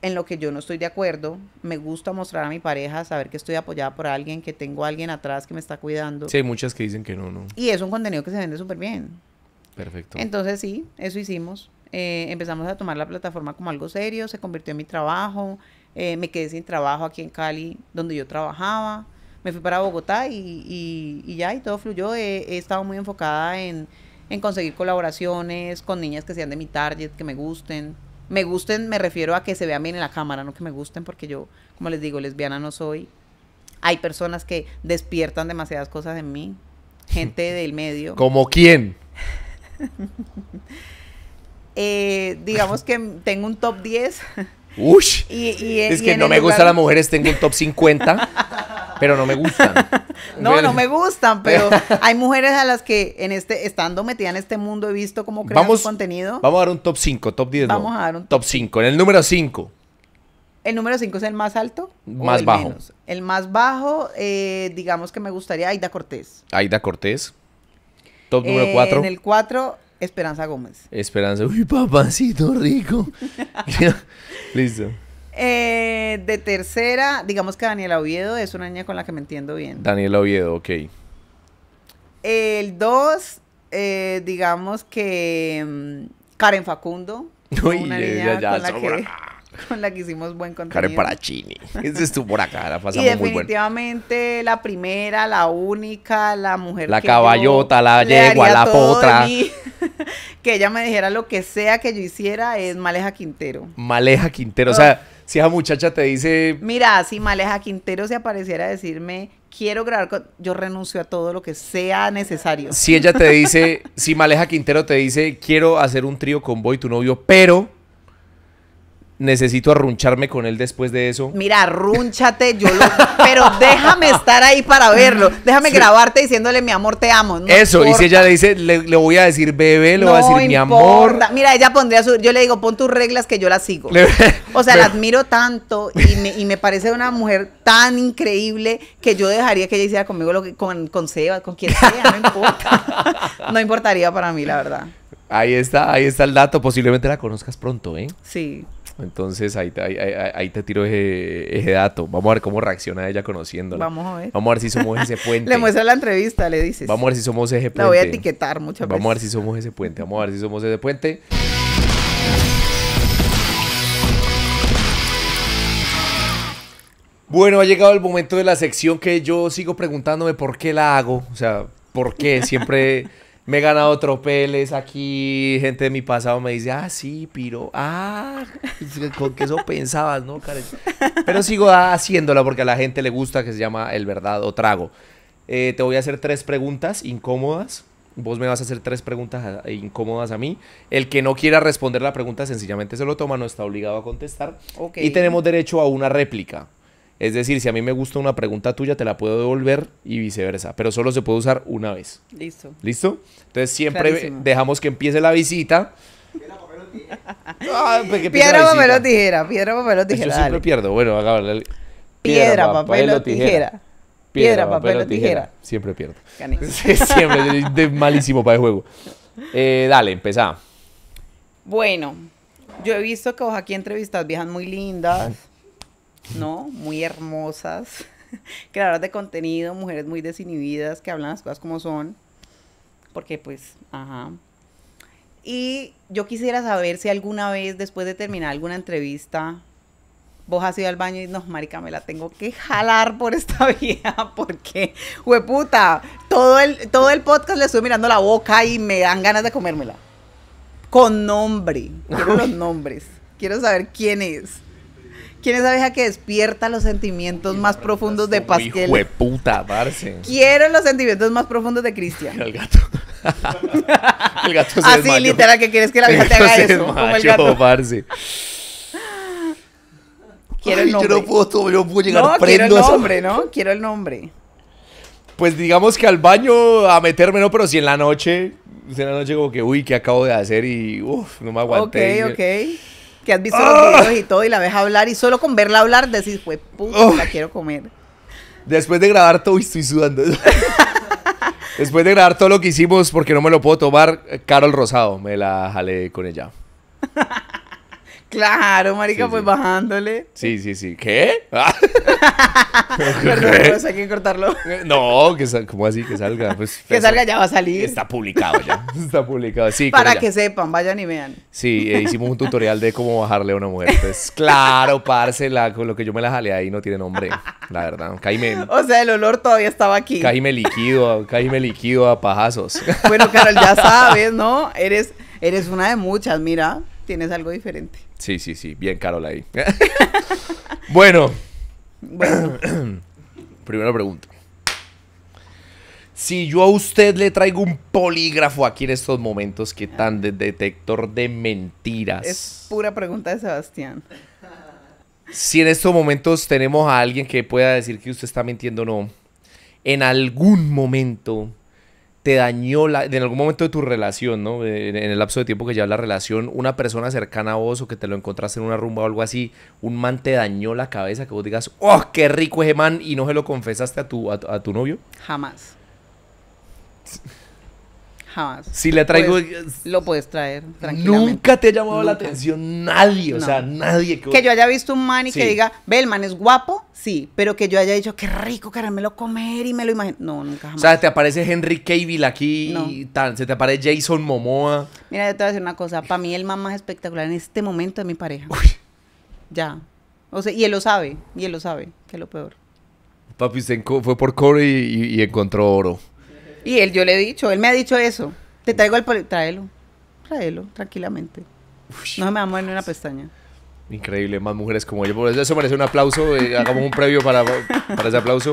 en lo que yo no estoy de acuerdo. Me gusta mostrar a mi pareja, saber que estoy apoyada por alguien, que tengo a alguien atrás que me está cuidando. Sí, hay muchas que dicen que no, no. Y es un contenido que se vende súper bien. Perfecto. Entonces sí, eso hicimos. Eh, empezamos a tomar la plataforma como algo serio, se convirtió en mi trabajo, eh, me quedé sin trabajo aquí en Cali, donde yo trabajaba, me fui para Bogotá y, ya, y todo fluyó. He, estado muy enfocada en, conseguir colaboraciones con niñas que sean de mi target, que me gusten. Me gusten, me refiero a que se vean bien en la cámara, no que me gusten, porque yo, como les digo, lesbiana no soy. Hay personas que despiertan demasiadas cosas en mí, gente [laughs] del medio. ¿Como quién? [laughs] Eh, digamos que tengo un top 10. [laughs] y, es que no me gustan las mujeres, tengo un top 50, [laughs] pero no me gustan. no, no me gustan, pero hay mujeres a las que en este, estando metida en este mundo he visto cómo crean vamos, contenido. Vamos a dar un top 5, top 10 Vamos a dar un top 5, en el número 5. ¿El número 5 es el más alto? Más el bajo. El más bajo, eh, digamos que me gustaría Aida Cortés. Aida Cortés. Top número 4. en el 4, Esperanza Gómez. Esperanza, uy, papacito rico. [laughs] [laughs] Listo. Eh, de tercera, digamos que Daniela Oviedo es una niña con la que me entiendo bien. Daniela Oviedo, ok. El 2, eh, digamos que mm, Karen Facundo. Uy, una niña ya, con la que... [laughs] con la que hicimos buen contenido. Karen Parachini. Ese estuvo por acá, la [laughs] pasamos y definitivamente la primera, la única, la mujer La caballota, la yegua, la potra. [laughs] que ella me dijera lo que sea que yo hiciera es Maleja Quintero. Maleja Quintero, o sea, si esa muchacha te dice... Mira, si Maleja Quintero se apareciera a decirme, quiero grabar, con... yo renuncio a todo lo que sea necesario. Si ella te dice, si Maleja Quintero te dice, quiero hacer un trío con vos tu novio, pero necesito arruncharme con él después de eso. Mira, arrúnchate, yo lo... Pero déjame estar ahí para verlo. Déjame grabarte diciéndole, mi amor, te amo. eso, y si ella le dice, le, voy a decir bebé, le voy a decir mi amor. Mira, ella pondría su... Yo le digo, pon tus reglas que yo las sigo. o sea, la admiro tanto y me, parece una mujer tan increíble que yo dejaría que ella hiciera conmigo lo que... Con, con Seba, con quien sea, no importa. [laughs] no importaría para mí, la verdad. Ahí está, ahí está el dato. Posiblemente la conozcas pronto, ¿eh? Sí. Entonces ahí, te tiro ese, ese, dato. Vamos a ver cómo reacciona ella conociéndola. Vamos a ver. Vamos a ver si somos ese [laughs] puente. le muestro la entrevista, le dices. Vamos a ver si somos ese puente. La voy a etiquetar muchas veces. Vamos a ver si somos ese puente. Vamos a ver si somos ese puente. Bueno, ha llegado el momento de la sección que yo sigo preguntándome por qué la hago. O sea, por qué siempre... [laughs] Me he ganado tropeles aquí, gente de mi pasado me dice, ah, sí, piro, ah, con qué eso pensabas, ¿no, Karen? Pero sigo haciéndola porque a la gente le gusta que se llama el verdad o trago. Eh, te voy a hacer tres preguntas incómodas. Vos me vas a hacer tres preguntas eh, incómodas a mí. El que no quiera responder la pregunta sencillamente se lo toma, no está obligado a contestar. Y tenemos derecho a una réplica. Es decir, si a mí me gusta una pregunta tuya, te la puedo devolver y viceversa, pero solo se puede usar una vez. Listo. ¿Listo? Entonces siempre dejamos que empiece la visita. Ah, pues, piedra, papel o tijera, piedra, papel o tijera. Yo siempre pierdo. Bueno, acá, Piedra, papel, o tijera. Piedra, papel, o tijera. Siempre pierdo. [laughs] siempre, de malísimo para el juego. Eh, dale, empezá. Bueno, yo he visto que vos aquí entrevistas viejas muy lindas. ¿no? Muy hermosas, [laughs] creadoras de contenido, mujeres muy desinhibidas que hablan las cosas como son, porque pues, ajá. Y yo quisiera saber si alguna vez, después de terminar alguna entrevista, vos has ido al baño y no, marica, me la tengo que jalar por esta [laughs] vía, porque, hueputa, todo el, todo el podcast le estoy mirando la boca y me dan ganas de comérmela. Con nombre, quiero los nombres, quiero saber quién es. ¿Quién es la abeja que despierta los sentimientos más profundos de Pasquel? Hijo puta, Barce. Quiero los sentimientos más profundos de Cristian. El gato. [laughs] el gato se Así, literal, que quieres que la abeja te haga eso. como el gato. parce. Quiero el nombre. Yo no puedo, yo puedo llegar a prendo quiero el nombre, ¿no? Quiero el nombre. Pues digamos que al baño a meterme, no, pero si en la noche, si en la noche como que, uy, ¿qué acabo de hacer? Y, uff, no me aguanté. Ok, ok que has visto los ah. videos y todo y la ves hablar y solo con verla hablar decís, pues, puta, ah. la quiero comer. Después de grabar todo, [laughs] estoy sudando. Después de grabar todo lo que hicimos, porque no me lo puedo tomar, eh, Carol Rosado, me la jalé con ella. [laughs] claro, marica, pues bajándole. Sí, sí, sí. ¿Qué? Ah hay [laughs] que cortarlo. Eh, no, que sal, ¿cómo así que salga? Pues, [laughs] que salga pues, ya va a salir. Está publicado ya. [laughs] Está publicado, sí. Para que sepan, vayan y vean. Sí, e hicimos un tutorial de cómo bajarle a una mujer. Entonces, pues, claro, pársela, con lo que yo me la jale ahí no tiene nombre, la verdad. O sea, el olor todavía estaba aquí. Jaime líquido, liquido líquido a pajazos. Bueno, Carol, ya sabes, ¿no? Eres, eres una de muchas, mira, tienes algo diferente. Sí, sí, sí. Bien, Carol ahí. bueno. Bueno. [coughs] Primera pregunta. Si yo a usted le traigo un polígrafo aquí en estos momentos, que tan de detector de mentiras? Es pura pregunta de Sebastián. Si en estos momentos tenemos a alguien que pueda decir que usted está mintiendo o no, en algún momento te dañó la, en algún momento de tu relación, ¿no? En, el lapso de tiempo que lleva la relación, una persona cercana a vos o que te lo encontraste en una rumba o algo así, un man te dañó la cabeza, que vos digas, ¡oh, qué rico ese man! y no se lo confesaste a tu, a tu novio? Jamás. Jamás. Si le traigo. Pues, lo puedes traer, tranquilamente. Nunca te ha llamado la atención nadie, o sea, nadie. Que... yo haya visto un man y que diga, ve, el man es guapo, sí, pero que yo haya dicho, qué rico caramelo comer y me lo imagino. No, nunca jamás. O sea, te aparece Henry Cavill aquí, y tal, se te aparece Jason Momoa. Mira, yo te voy a decir una cosa, para mí el man más espectacular en este momento es mi pareja. Ya. O sea, y él lo sabe, y él lo sabe, que es lo peor. Papi, se fue por Corey y encontró oro. Y él, yo le he dicho, él me ha dicho eso. Te traigo el poli... Tráelo, tráelo, tranquilamente. No no me va a mover ni una pestaña. Increíble, más mujeres como ella. Por eso, merece un aplauso. Eh, hagamos un previo para, para ese aplauso.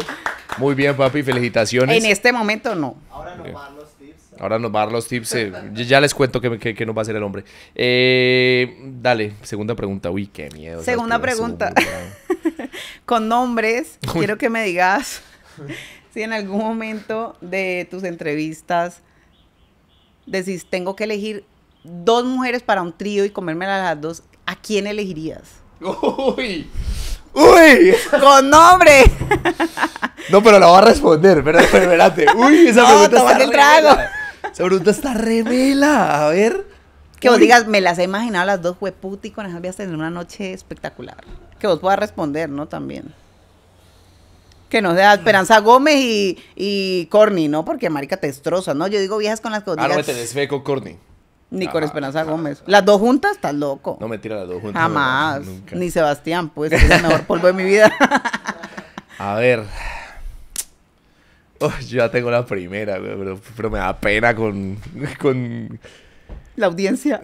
Muy bien, papi, felicitaciones. En este momento no. Ahora nos va a dar los tips. Ahora nos va a dar los tips. Eh, ya les cuento que, que, va a ser el hombre. Eh, dale, segunda pregunta. Uy, qué miedo. Segunda pregunta. [laughs] Con nombres, quiero que me digas [laughs] si en algún momento de tus entrevistas decís, tengo que elegir dos mujeres para un trío y comérmelas las dos, ¿a quién elegirías? Uy. ¡Uy! ¡Con nombre! No, pero la voy a responder, pero, ¡Uy! Esa pregunta está Esa pregunta está revela. A ver. Que vos digas, me las he imaginado las dos, hueputi, con esas voy a tener una noche espectacular. Que vos puedas responder, ¿no? También que nos da Esperanza Gómez y, y Corny, ¿no? Porque marica te destroza, ¿no? Yo digo viejas con las que Ah, no me tenés con Corny. Ni con ah, Esperanza ah, Gómez. Ah. Las dos juntas, estás loco. No me tira las dos juntas. Jamás. Ni Sebastián, pues, es el mejor polvo de mi vida. [laughs] A ver. yo ya tengo la primera, pero, me da pena con. con la audiencia.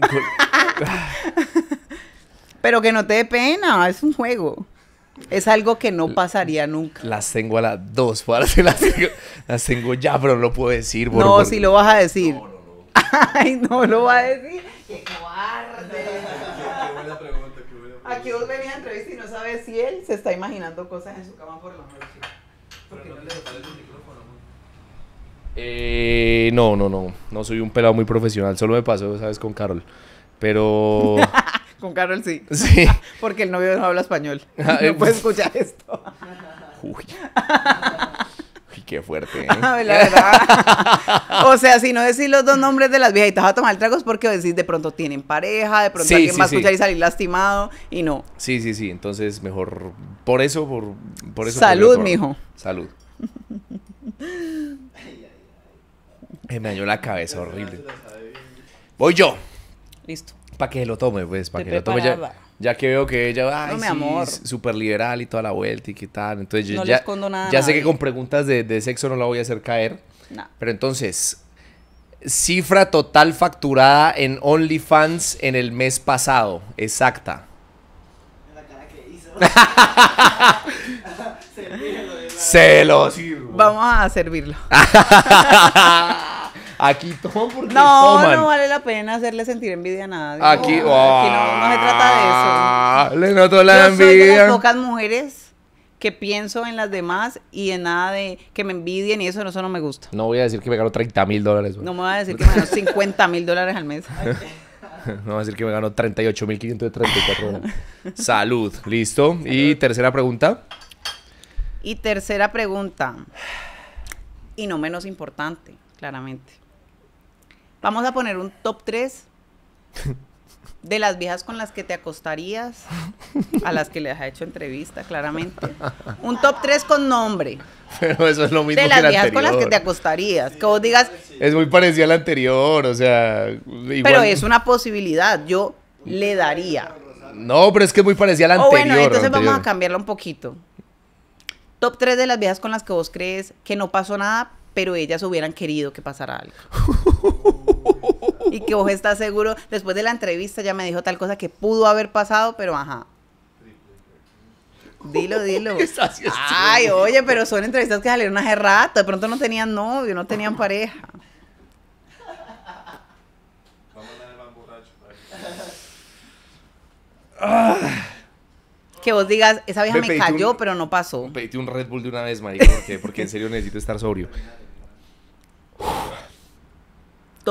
[laughs] pero que no te dé pena, es un juego. Es algo que no pasaría nunca. Las tengo a las dos, [laughs] las tengo, las tengo ya, pero no lo puedo decir. no, si lo vas a decir. No, no, no. [laughs] Ay, no lo va a decir. ¡Qué cobarde! qué buena pregunta, qué buena pregunta. Aquí vos venís a entrevistar y no sabes si él se está imaginando cosas en su cama por la noche. no le el micrófono. Eh, no, no, no. No soy un pelado muy profesional. Solo me pasó, ¿sabes? Con Carol. Pero... [laughs] Con Carol sí. Sí. [laughs] Porque el novio no habla español. [laughs] Ah, no eh, puede escuchar esto. Uy. [laughs] Uy, qué fuerte. ¿eh? la verdad. o sea, si no decís los dos nombres de las viejitas a tomar tragos porque decís de pronto tienen pareja, de pronto alguien va a escuchar y salir lastimado y no. Sí, sí, sí. Entonces, mejor por eso, por, por eso. Salud, mijo. Salud. Eh, me dañó la cabeza, horrible. Voy yo. Listo para que lo tome, pues, para que lo tome. Ya, ya que veo que ella, ay, sí, súper liberal y toda la vuelta y qué tal. Entonces, ya, ya sé que con preguntas de, sexo no la voy a hacer caer. Pero entonces, cifra total facturada en OnlyFans en el mes pasado, exacta. La Vamos a servirlo. [laughs] Aquí todo porque no, No, no vale la pena hacerle sentir envidia a nadie. Aquí, aquí no, se trata de eso. Ah, le noto la Yo envidia. Soy pocas mujeres que pienso en las demás y en nada de que me envidien y eso, no me gusta. No voy a decir que me gano 30 mil dólares. No me voy a decir que me gano 50 [laughs] mil dólares al mes. [laughs] no voy a decir que me gano 38 mil 534 dólares. Salud, listo. Y tercera pregunta. Y tercera pregunta. Y no menos importante, claramente. Vamos a poner un top 3 de las viejas con las que te acostarías, a las que les ha hecho entrevista, claramente. Un top 3 con nombre. Pero eso es lo mismo. De las viejas con las que te acostarías. que vos digas. Es muy parecido al anterior, o sea. Pero es una posibilidad. Yo le daría. No, pero es que es muy parecida al oh, anterior. bueno, entonces vamos a cambiarlo un poquito. Top 3 de las viejas con las que vos crees que no pasó nada, pero ellas hubieran querido que pasara algo. [laughs] [laughs] y que vos estás seguro, después de la entrevista ya me dijo tal cosa que pudo haber pasado, pero ajá. Dilo, dilo. [laughs] Ay, oye, pero son entrevistas que salieron hace rato. De pronto no tenían novio, no tenían pareja. Que vos digas, esa vieja me, cayó, pero no pasó. Pedí un Red Bull de una vez, María, porque, porque en serio necesito estar sobrio. [laughs]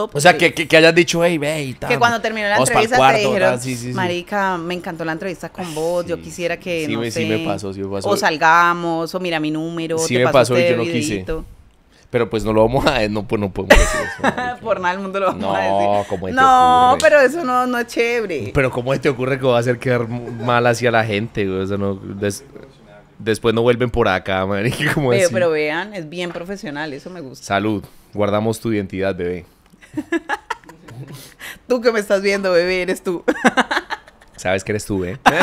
O sea, que, que, hayas dicho, hey, ve y tal. Que cuando terminó la entrevista te dijeron, marica, me encantó la entrevista con ah, vos, yo quisiera que, no me, sé, me pasó, me pasó. o salgamos, o mira mi número, sí me pasó y este yo no quise. Pero pues no lo vamos a no pues no podemos decir [laughs] Por nada el mundo lo vamos a decir. no, pero eso no, es chévere. Pero cómo te ocurre que va a hacer quedar mal hacia la gente, güey? después no vuelven por acá, marica. pero vean, es bien profesional, eso me gusta. Salud. Guardamos tu identidad, bebé tú que me estás viendo, bebé, eres tú. [laughs] Sabes que eres tú, ¿eh? [laughs]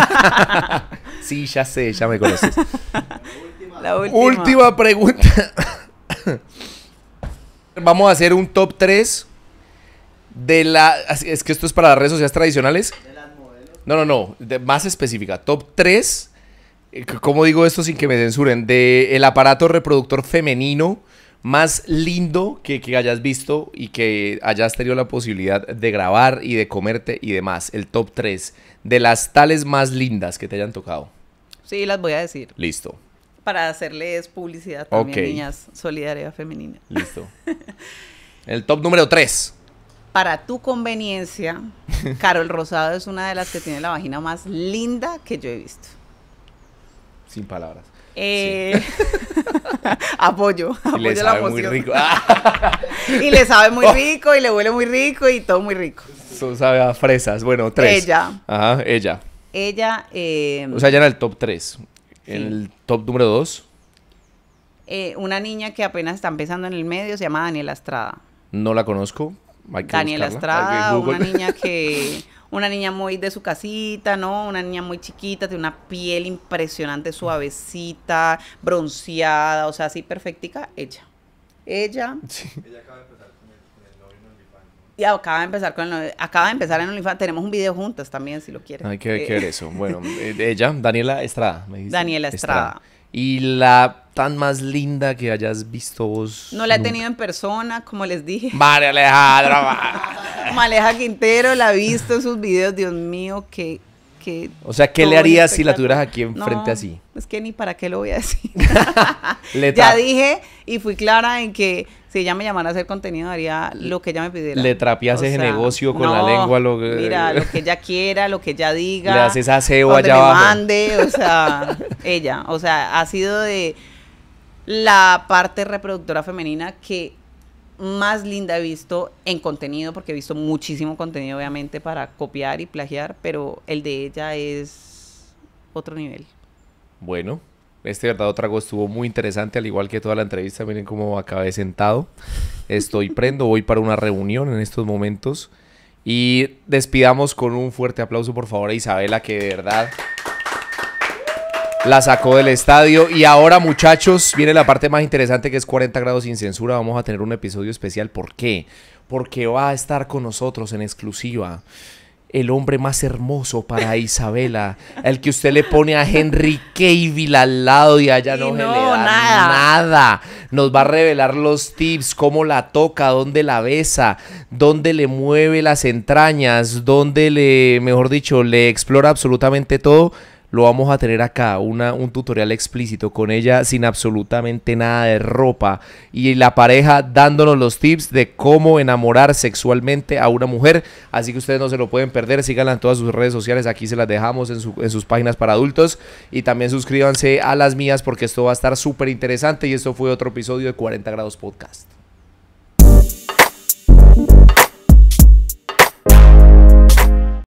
sí, ya sé, ya me conoces. La última. pregunta. Vamos a hacer un top 3 de la... Es que esto es para las redes sociales tradicionales. No, no, no. más específica. Top 3. Eh, ¿Cómo digo esto sin que me censuren? De el aparato reproductor femenino más lindo que, que, hayas visto y que hayas tenido la posibilidad de grabar y de comerte y demás? El top 3 de las tales más lindas que te hayan tocado. Sí, las voy a decir. Listo. Para hacerles publicidad también, niñas, solidaridad femenina. Listo. [laughs] El top número 3 para tu conveniencia, [laughs] Carol Rosado es una de las que tiene la vagina más linda que yo he visto. Sin palabras. Eh, apoyo, [laughs] apoyo y le sabe la muy rico. [laughs] y le sabe muy [laughs] oh. rico, y le huele muy rico, y todo muy rico. sabe a fresas. Bueno, tres. Ella. Ajá, ella. Ella. Eh, o sea, ya en el top tres. el top número dos. Eh, una niña que apenas está empezando en el medio se llama Daniela Estrada. No la conozco. Daniela Estrada, una niña que una niña muy de su casita, ¿no? Una niña muy chiquita, tiene una piel impresionante, suavecita, bronceada, o sea, así perfectica, ella. Ella. Ella acaba de empezar con el, en OnlyFans. Y acaba de empezar con el, acaba de empezar en OnlyFans. Tenemos un video juntas también, si lo quieres. Hay que ver eh, eso. Bueno, [laughs] eh, ella, Daniela Estrada, me dice. Daniela Estrada. Y la tan más linda que hayas visto vos? No la he tenido en persona, como les dije. [laughs] María Alejandra. Maleja [laughs] Quintero la he visto en sus videos, Dios mío, que o sea, ¿qué le harías si la tuvieras aquí enfrente no, así? Es que ni para qué lo voy a decir. [laughs] ya dije y fui clara en que si ella me llamara a hacer contenido, haría lo que ella me pidiera. Le trapeas ese negocio con la lengua. Lo que... Mira, lo que ella quiera, lo que ella diga. Le haces aseo allá abajo. mande, o sea, ella. O sea, ha sido de la parte reproductora femenina que más linda he visto en contenido, porque he visto muchísimo contenido, obviamente, para copiar y plagiar, pero el de ella es otro nivel. Bueno, este verdadero trago estuvo muy interesante, al igual que toda la entrevista. Miren cómo acabé sentado. Estoy [laughs] prendo, voy para una reunión en estos momentos. Y despidamos con un fuerte aplauso, por favor, a Isabela, que de verdad la sacó del estadio. Y ahora, muchachos, viene la parte más interesante que es 40 grados sin censura. Vamos a tener un episodio especial. ¿Por qué? Porque va a estar con nosotros en exclusiva el hombre más hermoso para Isabela, el que usted le pone a Henry Cavill al lado y allá no, le da nada. nada. Nos va a revelar los tips, cómo la toca, dónde la besa, dónde le mueve las entrañas, dónde le, mejor dicho, le explora absolutamente todo lo vamos a tener acá, una, un tutorial explícito con ella sin absolutamente nada de ropa y la pareja dándonos los tips de cómo enamorar sexualmente a una mujer, así que ustedes no se lo pueden perder, síganla en todas sus redes sociales, aquí se las dejamos en, en sus páginas para adultos y también suscríbanse a las mías porque esto va a estar súper interesante y esto fue otro episodio de 40 grados podcast.